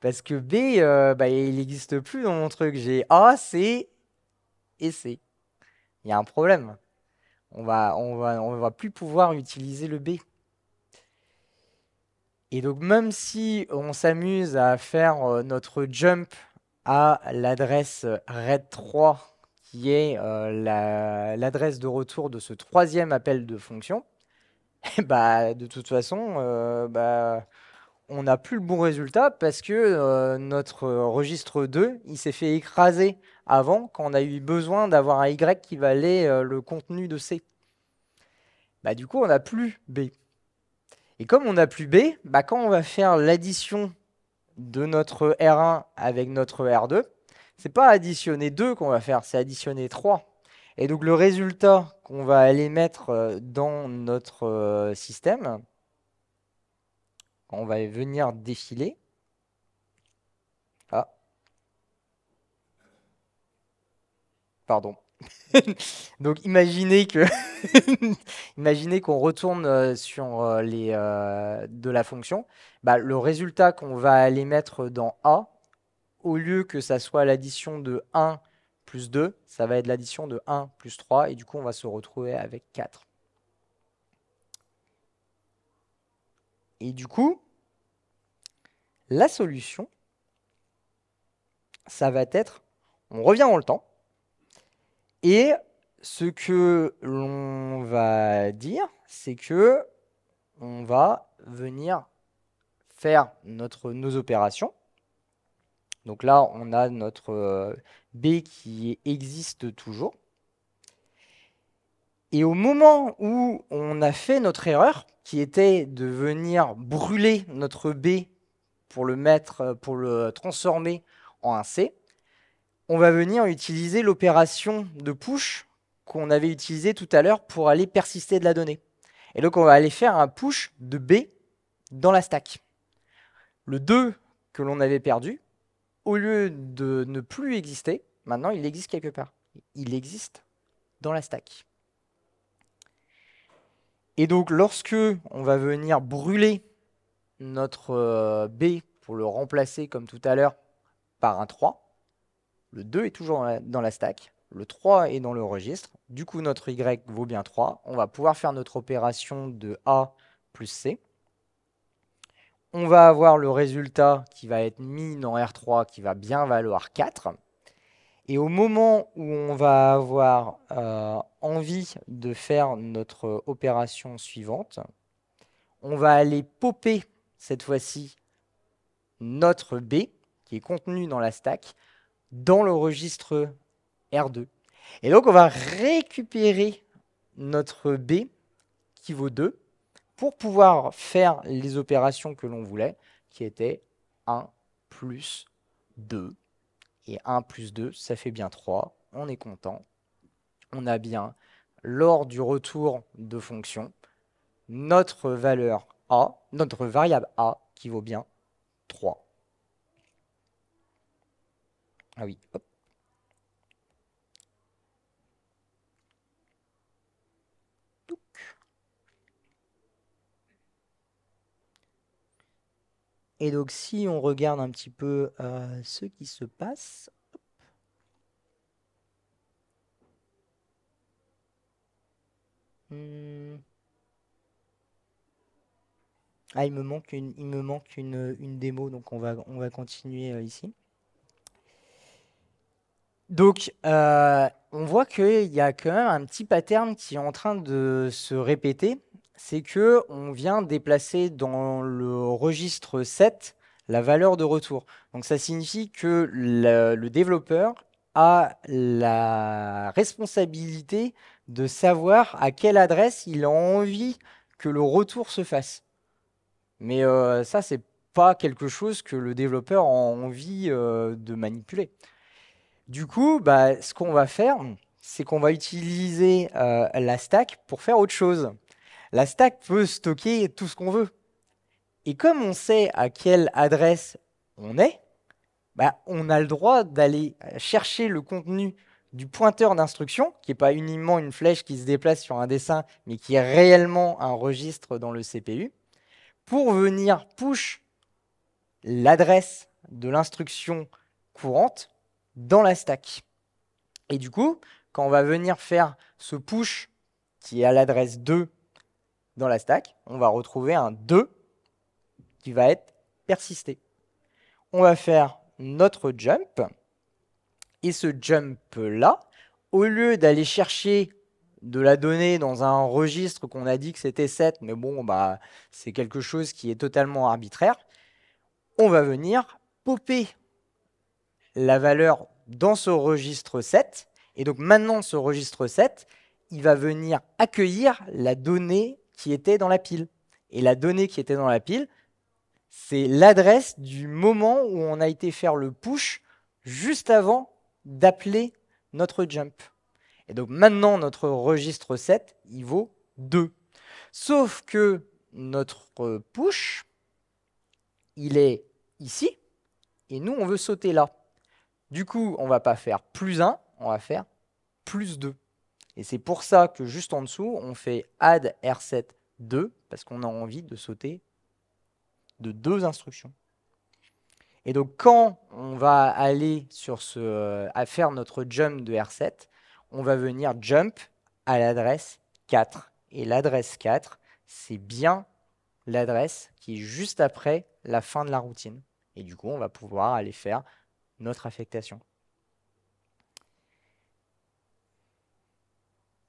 Parce que B, euh, bah, il n'existe plus dans mon truc. J'ai A, C et C. Il y a un problème. On ne va, plus pouvoir utiliser le B. Et donc même si on s'amuse à faire euh, notre jump à l'adresse red3 qui est euh, l'adresse de retour de ce troisième appel de fonction, [laughs] bah, de toute façon, bah, on n'a plus le bon résultat parce que euh, notre euh, registre 2, il s'est fait écraser avant quand on a eu besoin d'avoir un Y qui valait euh, le contenu de C. Bah, du coup, on n'a plus B. Et comme on n'a plus B, bah, quand on va faire l'addition de notre R1 avec notre R2, c'est pas additionner 2 qu'on va faire, c'est additionner 3. Et donc le résultat qu'on va aller mettre dans notre système, on va venir défiler. Ah. Pardon. [laughs] Donc imaginez que [laughs] imaginez qu'on retourne euh, sur euh, les euh, de la fonction, bah, le résultat qu'on va aller mettre dans A, au lieu que ça soit l'addition de 1 plus 2, ça va être l'addition de 1 plus 3, et du coup on va se retrouver avec 4. Et du coup, la solution, ça va être, on revient dans le temps, et ce que l'on va dire, c'est que on va venir faire notre, nos opérations. Donc là, on a notre euh, B qui existe toujours. Et au moment où on a fait notre erreur, qui était de venir brûler notre B pour le mettre, euh, pour le transformer en un C, on va venir utiliser l'opération de push qu'on avait utilisée tout à l'heure pour aller persister de la donnée. Et donc on va aller faire un push de B dans la stack. Le 2 que l'on avait perdu, au lieu de ne plus exister, maintenant il existe quelque part. Il existe dans la stack. Et donc lorsque on va venir brûler notre euh, B pour le remplacer comme tout à l'heure par un 3, le 2 est toujours dans la, stack, le 3 est dans le registre, du coup notre Y vaut bien 3, on va pouvoir faire notre opération de A plus C. On va avoir le résultat qui va être mis dans R3 qui va bien valoir 4. Et au moment où on va avoir euh, envie de faire notre euh, opération suivante. On va aller popper cette fois-ci notre B qui est contenu dans la stack dans le registre R2. Et donc on va récupérer notre B qui vaut 2 pour pouvoir faire les opérations que l'on voulait qui étaient 1 plus 2. Et 1 plus 2, ça fait bien 3. On est content on a bien, lors du retour de fonction, notre valeur a, notre variable a, qui vaut bien 3. Ah oui, hop. Et donc si on regarde un petit peu euh, ce qui se passe, Hmm. Ah, il me manque une, il me manque une, démo, donc on va, on va continuer euh, ici. Donc, euh, on voit qu'il y a quand même un petit pattern qui est en train de se répéter. C'est que on vient déplacer dans le registre 7 la valeur de retour. Donc, ça signifie que le développeur a la responsabilité de savoir à quelle adresse il a envie que le retour se fasse. Mais ça, euh, ça, c'est pas quelque chose que le développeur a envie euh, de manipuler. Du coup, bah, ce qu'on va faire, c'est qu'on va utiliser euh, la stack pour faire autre chose. La stack peut stocker tout ce qu'on veut. Et comme on sait à quelle adresse on est, bah, on a le droit d'aller chercher le contenu du pointeur d'instruction, qui n'est pas uniquement une flèche qui se déplace sur un dessin, mais qui est réellement un registre dans le CPU, pour venir push l'adresse de l'instruction courante dans la stack. Et du coup, quand on va venir faire ce push qui est à l'adresse 2 dans la stack, on va retrouver un 2 qui va être persisté. On va faire notre jump et ce jump-là, au lieu d'aller chercher de la donnée dans un registre qu'on a dit que c'était 7, mais bon, bah, c'est quelque chose qui est totalement arbitraire, on va venir popper la valeur dans ce registre 7. Et donc maintenant, ce registre 7, il va venir accueillir la donnée qui était dans la pile. Et la donnée qui était dans la pile, c'est l'adresse du moment où on a été faire le push juste avant d'appeler notre jump. Et donc maintenant, notre registre 7, il vaut 2. Sauf que notre push, il est ici, et nous, on veut sauter là. Du coup, on va pas faire plus 1, on va faire plus 2. Et c'est pour ça que juste en dessous, on fait add R7 2, parce qu'on a envie de sauter de deux instructions. Et donc, quand on va aller sur ce, euh, à faire notre jump de R7, on va venir jump à l'adresse 4. Et l'adresse 4, c'est bien l'adresse qui est juste après la fin de la routine. Et du coup, on va pouvoir aller faire notre affectation.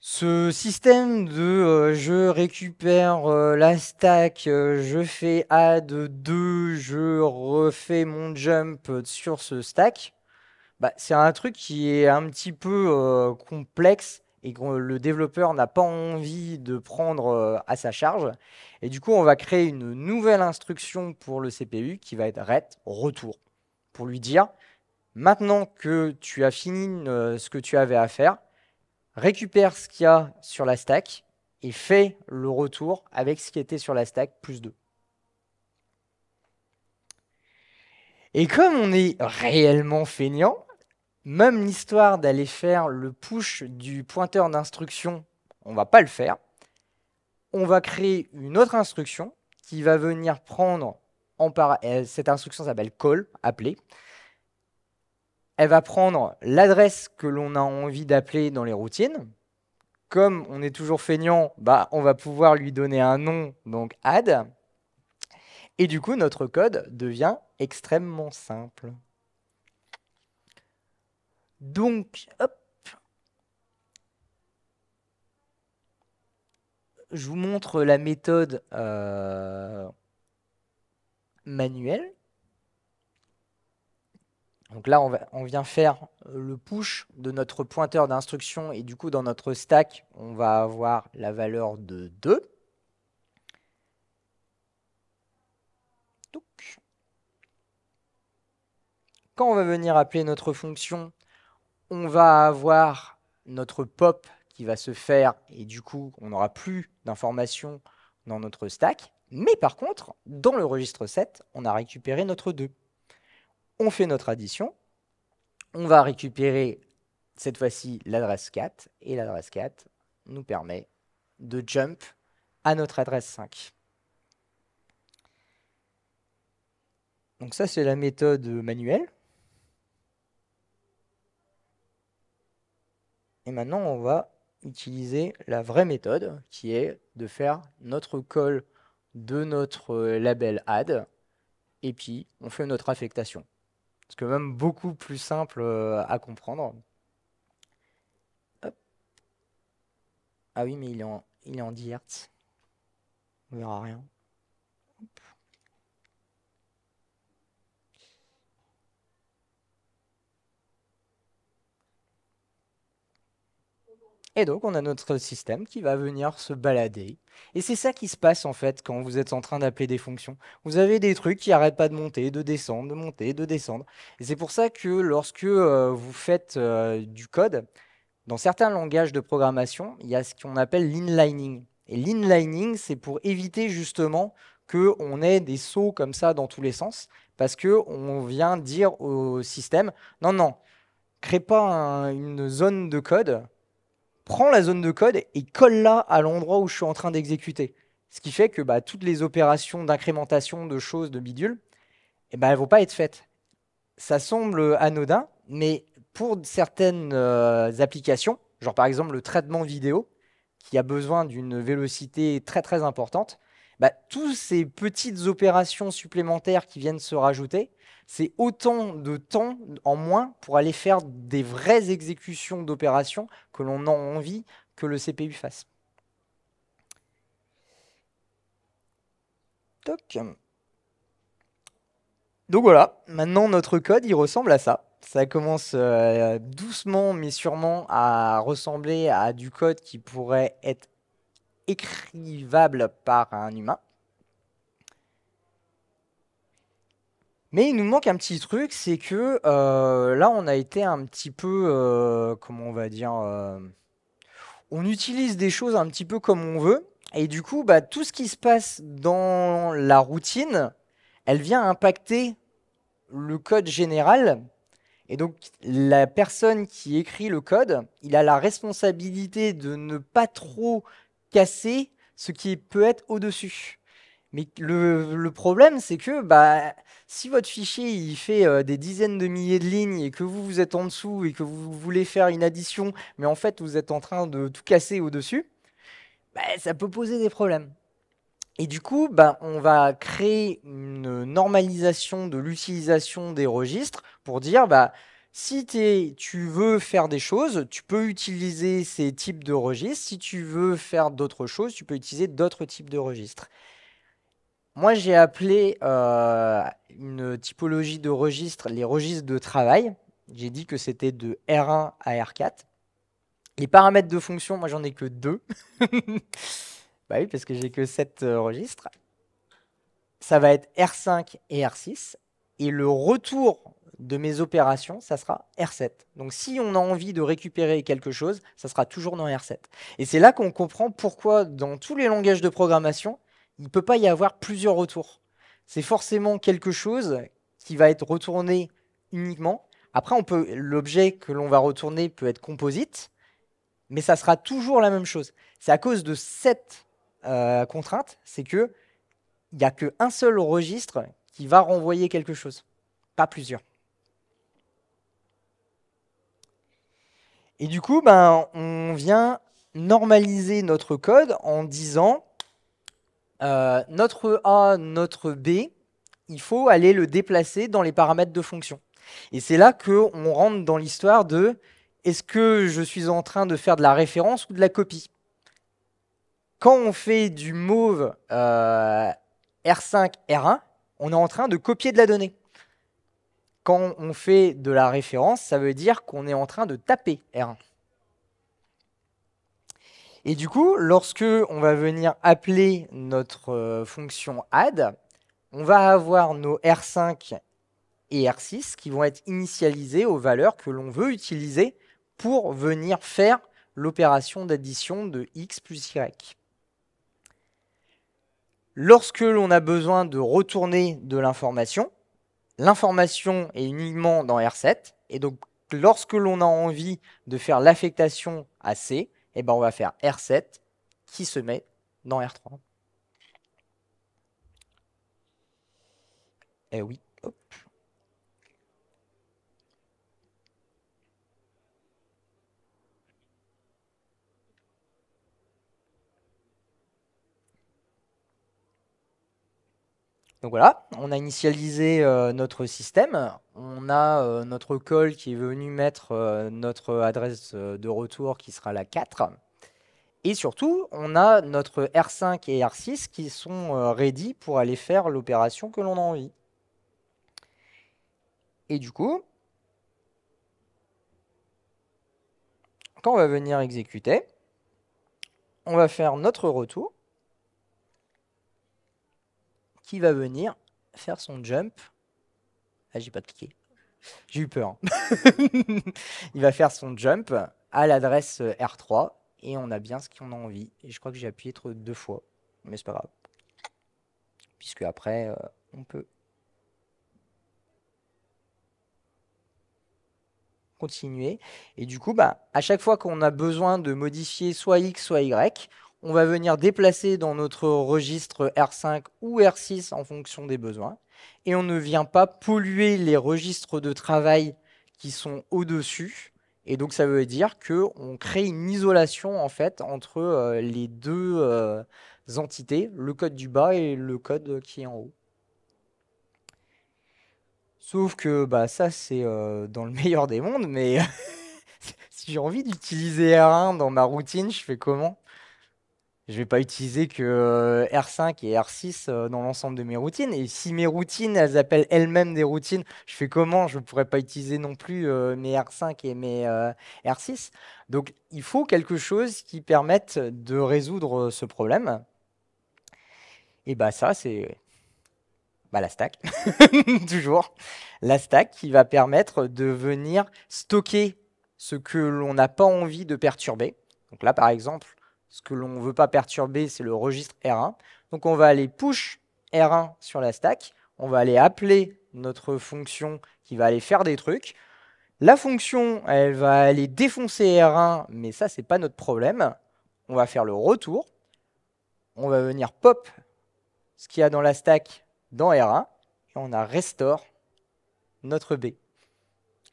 Ce système de euh, je récupère euh, la stack, euh, je fais add 2, je refais mon jump sur ce stack, bah, c'est un truc qui est un petit peu complexe et que le développeur n'a pas envie de prendre à sa charge. Et du coup, on va créer une nouvelle instruction pour le CPU qui va être RET, retour, pour lui dire, maintenant que tu as fini ce que tu avais à faire, récupère ce qu'il y a sur la stack et fait le retour avec ce qui était sur la stack plus 2. Et comme on est réellement feignant, même l'histoire d'aller faire le push du pointeur d'instruction, on va pas le faire. On va créer une autre instruction qui va venir prendre en euh, cette instruction s'appelle call, appeler, elle va prendre l'adresse que l'on a envie d'appeler dans les routines. Comme on est toujours feignant, bah, on va pouvoir lui donner un nom, donc add. Et du coup, notre code devient extrêmement simple. Donc, hop. Je vous montre la méthode euh, manuelle donc là, on, vient faire le push de notre pointeur d'instruction et du coup, dans notre stack, on va avoir la valeur de 2. quand on va venir appeler notre fonction, on va avoir notre pop qui va se faire et du coup, on n'aura plus d'informations dans notre stack. Mais par contre, dans le registre 7, on a récupéré notre 2 on fait notre addition, on va récupérer cette fois-ci l'adresse 4, et l'adresse 4 nous permet de jump à notre adresse 5. Donc ça, c'est la méthode manuelle. Et maintenant, on va utiliser la vraie méthode, qui est de faire notre call de notre euh, label add, et puis on fait notre affectation parce que même beaucoup plus simple euh, à comprendre. Ah oui, mais il est en, il 10 Hz. On verra rien. Et donc, on a notre système qui va venir se balader et c'est ça qui se passe en fait quand vous êtes en train d'appeler des fonctions. Vous avez des trucs qui n'arrêtent pas de monter, de descendre, de monter, de descendre. Et c'est pour ça que lorsque euh, vous faites euh, du code, dans certains langages de programmation, il y a ce qu'on appelle l'inlining. Et l'inlining, c'est pour éviter justement qu'on ait des sauts comme ça dans tous les sens, parce qu'on vient dire au système, non, non, crée pas une zone de code prend la zone de code et colle-la à l'endroit où je suis en train d'exécuter. Ce qui fait que bah, toutes les opérations d'incrémentation de choses, de bidules, eh ben, elles ne vont pas être faites. Ça semble anodin, mais pour certaines euh, applications, genre par exemple le traitement vidéo, qui a besoin d'une vélocité très très importante, bah, toutes ces petites opérations supplémentaires qui viennent se rajouter, c'est autant de temps en moins pour aller faire des vraies exécutions d'opérations que l'on a envie que le CPU fasse. Donc voilà, maintenant notre code il ressemble à ça. Ça commence euh, doucement mais sûrement à ressembler à du code qui pourrait être écrivable par un humain. Mais il nous manque un petit truc, c'est que euh, là, on a été un petit peu, euh, comment on va dire, euh, on utilise des choses un petit peu comme on veut. Et du coup, bah, tout ce qui se passe dans la routine, elle vient impacter le code général. Et donc, la personne qui écrit le code, il a la responsabilité de ne pas trop casser ce qui peut être au-dessus. Mais le, problème, c'est que bah, si votre fichier il fait euh, des dizaines de milliers de lignes et que vous, vous êtes en dessous et que vous voulez faire une addition, mais en fait, vous êtes en train de tout casser au-dessus, bah, ça peut poser des problèmes. Et du coup, bah, on va créer une normalisation de l'utilisation des registres pour dire, bah, si tu veux faire des choses, tu peux utiliser ces types de registres. Si tu veux faire d'autres choses, tu peux utiliser d'autres types de registres. Moi, j'ai appelé euh, une typologie de registres les registres de travail. J'ai dit que c'était de R1 à R4. Les paramètres de fonction, moi, j'en ai que deux. [laughs] Bah oui, parce que j'ai que sept euh, registres. Ça va être R5 et R6. Et le retour de mes opérations, ça sera R7. Donc si on a envie de récupérer quelque chose, ça sera toujours dans R7. Et c'est là qu'on comprend pourquoi dans tous les langages de programmation, il ne peut pas y avoir plusieurs retours. C'est forcément quelque chose qui va être retourné uniquement. Après, l'objet que l'on va retourner peut être composite, mais ça sera toujours la même chose. C'est à cause de cette euh, contrainte, c'est que il n'y a qu'un seul registre qui va renvoyer quelque chose, pas plusieurs. Et du coup, ben, on vient normaliser notre code en disant euh, notre A, notre B, il faut aller le déplacer dans les paramètres de fonction. Et c'est là qu'on rentre dans l'histoire de est-ce que je suis en train de faire de la référence ou de la copie Quand on fait du move R5, R1, on est en train de copier de la donnée. Quand on fait de la référence, ça veut dire qu'on est en train de taper R1. Et du coup, lorsque l'on va venir appeler notre euh, fonction add, on va avoir nos R5 et R6 qui vont être initialisés aux valeurs que l'on veut utiliser pour venir faire l'opération d'addition de x plus y. Lorsque l'on a besoin de retourner de l'information, l'information est uniquement dans R7, et donc lorsque l'on a envie de faire l'affectation à C, et eh ben on va faire R7 qui se met dans R3. et eh oui. Donc voilà, on a initialisé euh, notre système, on a euh, notre call qui est venu mettre euh, notre adresse de retour qui sera la 4. Et surtout, on a notre R5 et R6 qui sont ready pour aller faire l'opération que l'on a envie. Et du coup, quand on va venir exécuter, on va faire notre retour qui va venir faire son jump. Ah, j'ai pas cliqué. J'ai eu peur. Hein. [laughs] il va faire son jump à l'adresse euh, R3 et on a bien ce qu'on a envie. Et je crois que j'ai appuyé trop deux fois, mais c'est pas grave. Puisque après, euh, on peut continuer. Et du coup, bah, à chaque fois qu'on a besoin de modifier soit X, soit Y, on va venir déplacer dans notre registre R5 ou R6 en fonction des besoins. Et on ne vient pas polluer les registres de travail qui sont au-dessus. Et donc ça veut dire qu'on crée une isolation en fait entre euh, les deux euh, entités, le code du bas et le code qui est en haut. Sauf que bah, ça c'est euh, dans le [laughs] meilleur des mondes, mais [laughs] si j'ai envie d'utiliser R1 dans ma routine, je fais comment je vais pas utiliser que euh, R5 et R6 euh, dans l'ensemble de mes routines. Et si mes routines, elles appellent elles-mêmes des routines, je fais comment Je ne pourrais pas utiliser non plus euh, mes R5 et mes R6. Donc il faut quelque chose qui permette de résoudre ce problème. Et bah ça, c'est bah, la stack, [laughs] toujours. La stack qui va permettre de venir stocker ce que l'on n'a pas envie de perturber. Donc là, par exemple, ce que l'on ne veut pas perturber, c'est le registre R1. Donc on va aller push R1 sur la stack, on va aller appeler notre fonction qui va aller faire des trucs. La fonction, elle va aller défoncer R1, mais ça, c'est pas notre problème. On va faire le retour. On va venir pop ce qu'il y a dans la stack dans R1. Et on a restore notre B.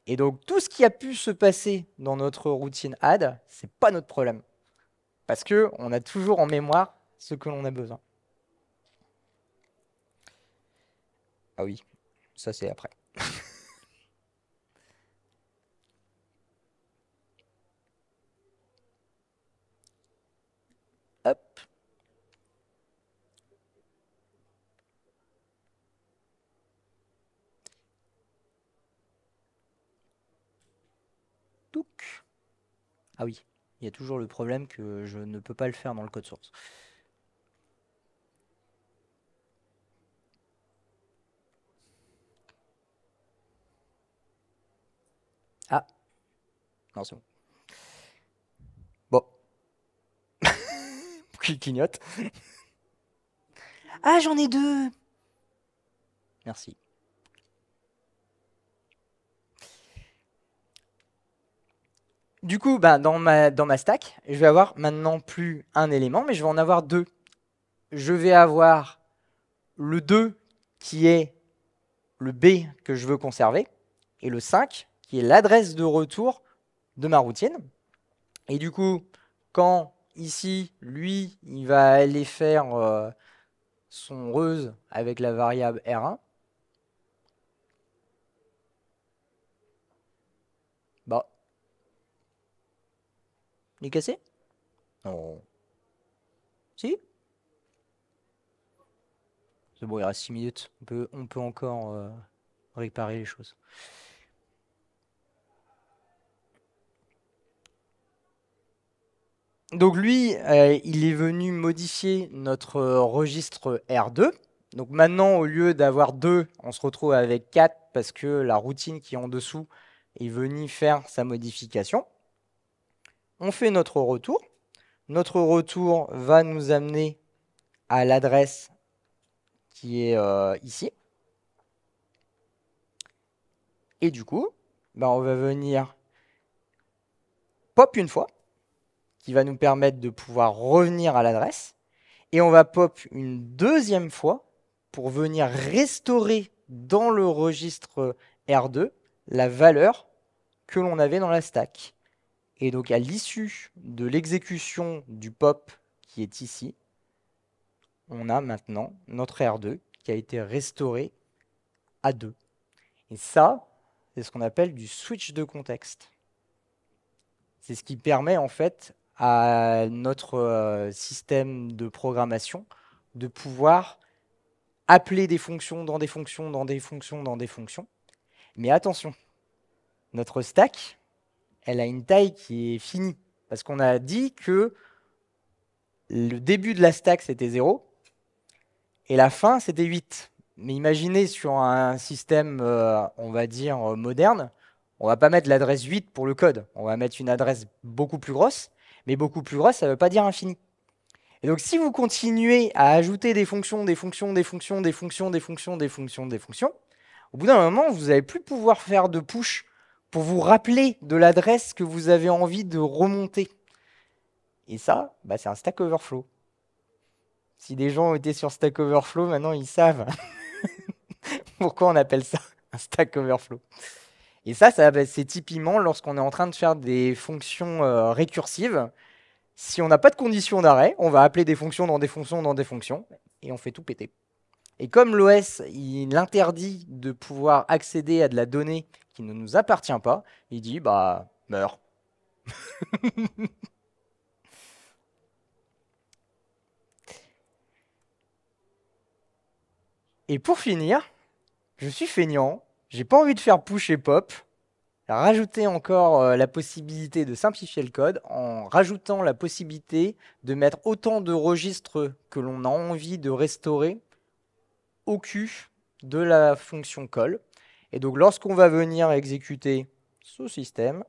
Et donc, tout ce qui a pu se passer dans notre routine add, c'est pas notre problème. Parce qu'on a toujours en mémoire ce que l'on a besoin. Ah oui, ça c'est après. [laughs] Hop. Touc. Ah oui il y a toujours le problème que je ne peux pas le faire dans le code source. Ah, non, c'est bon. Bon. [laughs] Qui clignote. ah, j'en ai deux. Merci. Du coup, bah, dans, ma, stack, je vais avoir maintenant plus un élément, mais je vais en avoir deux. Je vais avoir le 2 qui est le B que je veux conserver, et le 5 qui est l'adresse de retour de ma routine. Et du coup, quand ici, lui, il va aller faire euh, son reuse avec la variable R1, Il est cassé Non. Si C'est bon, il reste 6 minutes. On peut, on peut encore euh, réparer les choses. Donc lui, euh, il est venu modifier notre euh, registre R2. Donc maintenant, au lieu d'avoir deux, on se retrouve avec 4 parce que la routine qui est en dessous est venue faire sa modification on fait notre retour. Notre retour va nous amener à l'adresse qui est euh, ici. Et du coup, bah, on va venir pop une fois, qui va nous permettre de pouvoir revenir à l'adresse. Et on va pop une deuxième fois pour venir restaurer dans le registre R2 la valeur que l'on avait dans la stack. Et donc à l'issue de l'exécution du pop qui est ici, on a maintenant notre R2 qui a été restauré à 2. Et ça, c'est ce qu'on appelle du switch de contexte. C'est ce qui permet en fait à notre euh, système de programmation de pouvoir appeler des fonctions dans des fonctions, dans des fonctions, dans des fonctions. Mais attention, notre stack, elle a une taille qui est finie. Parce qu'on a dit que le début de la stack, c'était 0, et la fin, c'était 8. Mais imaginez sur un système, euh, on va dire, euh, moderne, on va pas mettre l'adresse 8 pour le code. On va mettre une adresse beaucoup plus grosse. Mais beaucoup plus grosse, ça ne veut pas dire infini. Et donc, si vous continuez à ajouter des fonctions, des fonctions, des fonctions, des fonctions, des fonctions, des fonctions, des fonctions, au bout d'un moment, vous n'allez plus pouvoir faire de push pour vous rappeler de l'adresse que vous avez envie de remonter. Et ça, bah, c'est un Stack Overflow. Si des gens étaient sur Stack Overflow, maintenant ils savent [laughs] pourquoi on appelle ça un Stack Overflow. Et ça, ça bah, c'est typiquement lorsqu'on est en train de faire des fonctions euh, récursives. Si on n'a pas de condition d'arrêt, on va appeler des fonctions dans des fonctions dans des fonctions et on fait tout péter. Et comme l'OS, il interdit de pouvoir accéder à de la donnée qui ne nous appartient pas, il dit bah meurs. [laughs] Et pour finir, je suis feignant, j'ai pas envie de faire push et pop, rajouter encore euh, la possibilité de simplifier le code en rajoutant la possibilité de mettre autant de registres que l'on a envie de restaurer au cul de la fonction call. Et donc lorsqu'on va venir exécuter ce système,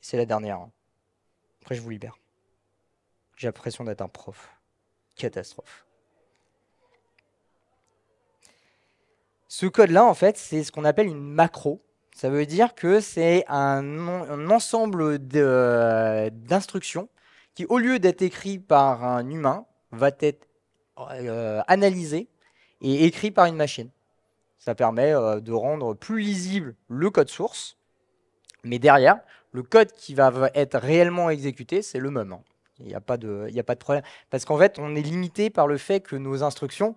c'est la dernière. Hein. Après, je vous libère. J'ai l'impression d'être un prof. Catastrophe. Ce code-là, en fait, c'est ce qu'on appelle une macro. Ça veut dire que c'est un, ensemble euh, d'instructions qui, au lieu d'être écrit par un humain, va être euh, analysé et écrit par une machine. Ça permet euh, de rendre plus lisible le code source, mais derrière, le code qui va être réellement exécuté, c'est le même. Hein. Il n'y a, pas de, a pas de problème. Parce qu'en fait, on est limité par le fait que nos instructions,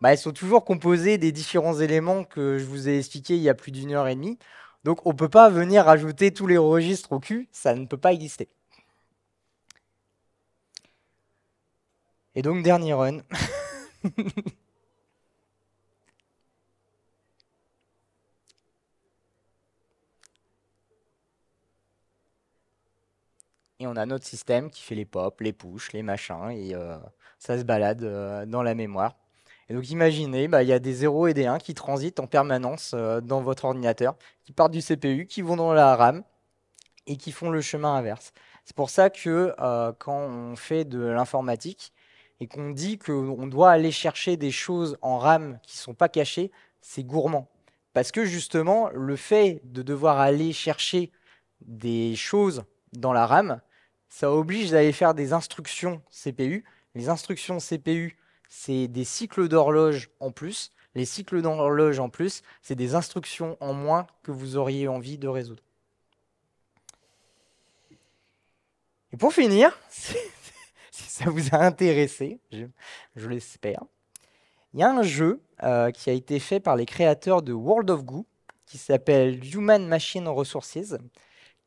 bah, elles sont toujours composées des différents éléments que je vous ai expliqués il y a plus d'une heure et demie. Donc on ne peut pas venir rajouter tous les registres au cul, ça ne peut pas exister. Et donc dernier run. [laughs] et on a notre système qui fait les pops, les pushes, les machins, et euh, ça se balade euh, dans la mémoire. Et donc imaginez, bah, il y a des 0 et des 1 qui transitent en permanence euh, dans votre ordinateur, qui partent du CPU, qui vont dans la RAM, et qui font le chemin inverse. C'est pour ça que quand on fait de l'informatique, et qu'on dit qu'on doit aller chercher des choses en RAM qui ne sont pas cachées, c'est gourmand. Parce que justement, le fait de devoir aller chercher des choses dans la RAM, ça oblige d'aller faire des instructions CPU. Les instructions CPU, c'est des cycles d'horloge en plus. Les cycles d'horloge en plus, c'est des instructions en moins que vous auriez envie de résoudre. Et pour finir, [laughs] si ça vous a intéressé, je, l'espère, il y a un jeu euh, qui a été fait par les créateurs de World of Goo qui s'appelle Human Machine Resources,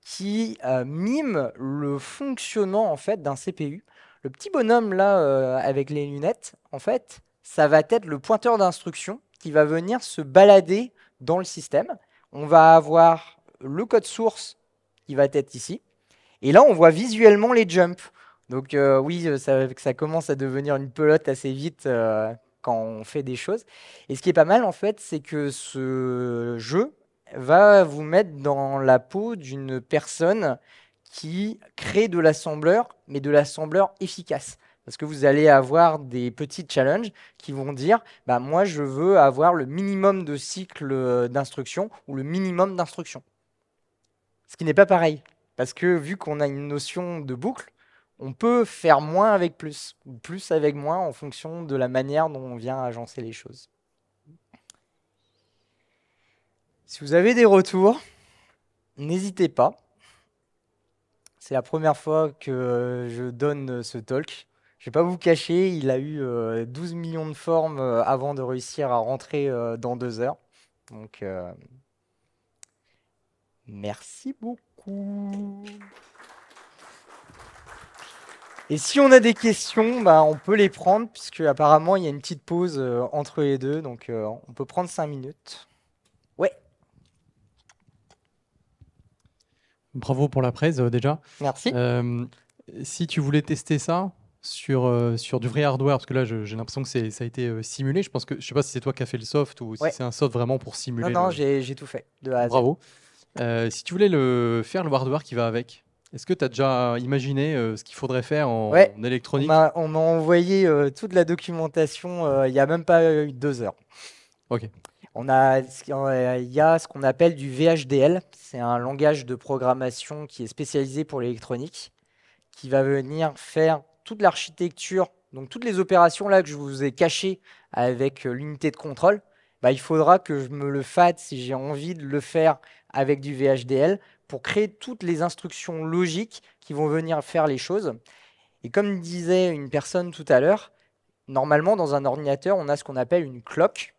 qui euh, mime le fonctionnement en fait d'un CPU. Le petit bonhomme là euh, avec les lunettes, en fait, ça va être le pointeur d'instruction qui va venir se balader dans le système. On va avoir le code source qui va être ici. Et là, on voit visuellement les jumps. Donc euh, oui, ça, ça, commence à devenir une pelote assez vite quand on fait des choses. Et ce qui est pas mal en fait, c'est que ce jeu va vous mettre dans la peau d'une personne qui crée de l'assembleur, mais de l'assembleur efficace. Parce que vous allez avoir des petits challenges qui vont dire bah, Moi, je veux avoir le minimum de cycles euh, d'instruction ou le minimum d'instructions. Ce qui n'est pas pareil. Parce que vu qu'on a une notion de boucle, on peut faire moins avec plus, ou plus avec moins en fonction de la manière dont on vient agencer les choses. Si vous avez des retours, n'hésitez pas. C'est la première fois que euh, je donne euh, ce talk. Je ne vais pas vous cacher, il a eu 12 euh, millions de formes avant de réussir à rentrer dans deux heures. Donc, merci beaucoup. Et si on a des questions, bah, on peut les prendre, puisque apparemment il y a une petite pause entre les deux, donc on peut prendre cinq minutes. Bravo pour la presse euh, déjà. Merci. Euh, si tu voulais tester ça, sur, euh, sur du vrai hardware Parce que là, j'ai l'impression que ça a été simulé. Je pense que je sais pas si c'est toi qui as fait le soft ou si c'est un soft vraiment pour simuler. Non, non, j'ai tout fait de Bravo. si tu voulais le faire le hardware qui va avec, est-ce que tu as déjà imaginé ce qu'il faudrait faire en, électronique On m'a envoyé toute la documentation il n'y a même pas eu deux heures. Ok il y a ce qu'on appelle du VHDL, c'est un langage de programmation qui est spécialisé pour l'électronique, qui va venir faire toute l'architecture, donc toutes les opérations là que je vous ai cachées avec euh, l'unité de contrôle, bah, il faudra que je me le fasse si j'ai envie de le faire avec du VHDL pour créer toutes les instructions logiques qui vont venir faire les choses. Et comme disait une personne tout à l'heure, normalement dans un ordinateur, on a ce qu'on appelle une cloque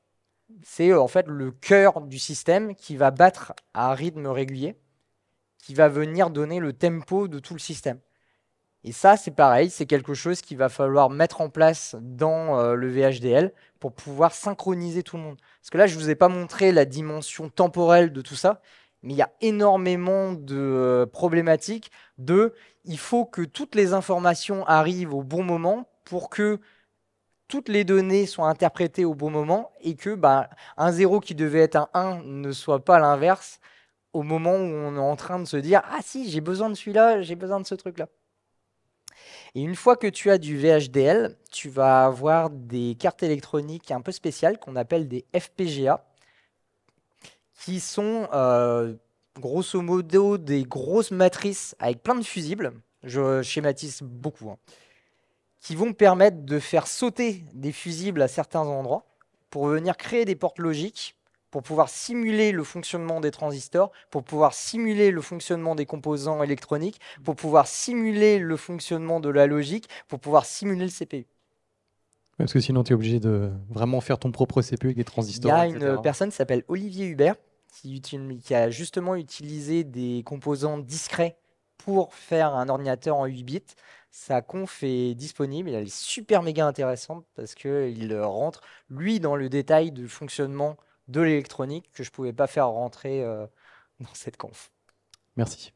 c'est euh, en fait le cœur du système qui va battre à un rythme régulier, qui va venir donner le tempo de tout le système. Et ça, c'est pareil, c'est quelque chose qu'il va falloir mettre en place dans euh, le VHDL pour pouvoir synchroniser tout le monde. Parce que là, je ne vous ai pas montré la dimension temporelle de tout ça, mais il y a énormément de euh, problématiques de il faut que toutes les informations arrivent au bon moment pour que toutes les données sont interprétées au bon moment et que bah, un 0 qui devait être un 1 ne soit pas l'inverse au moment où on est en train de se dire Ah si, j'ai besoin de celui-là, j'ai besoin de ce truc-là. Et une fois que tu as du VHDL, tu vas avoir des cartes électroniques un peu spéciales qu'on appelle des FPGA, qui sont euh, grosso modo des grosses matrices avec plein de fusibles. Je schématise beaucoup. Hein qui vont permettre de faire sauter des fusibles à certains endroits pour venir créer des portes logiques, pour pouvoir simuler le fonctionnement des transistors, pour pouvoir simuler le fonctionnement des composants électroniques, pour pouvoir simuler le fonctionnement de la logique, pour pouvoir simuler le CPU. Parce que sinon, tu es obligé de vraiment faire ton propre CPU avec des transistors. Il y a une personne qui s'appelle Olivier Hubert, qui a justement utilisé des composants discrets pour faire un ordinateur en 8 bits sa conf est disponible, elle est super méga intéressante parce qu'il euh, rentre, lui, dans le détail du fonctionnement de l'électronique que je ne pouvais pas faire rentrer euh, [laughs] dans cette conf. Merci.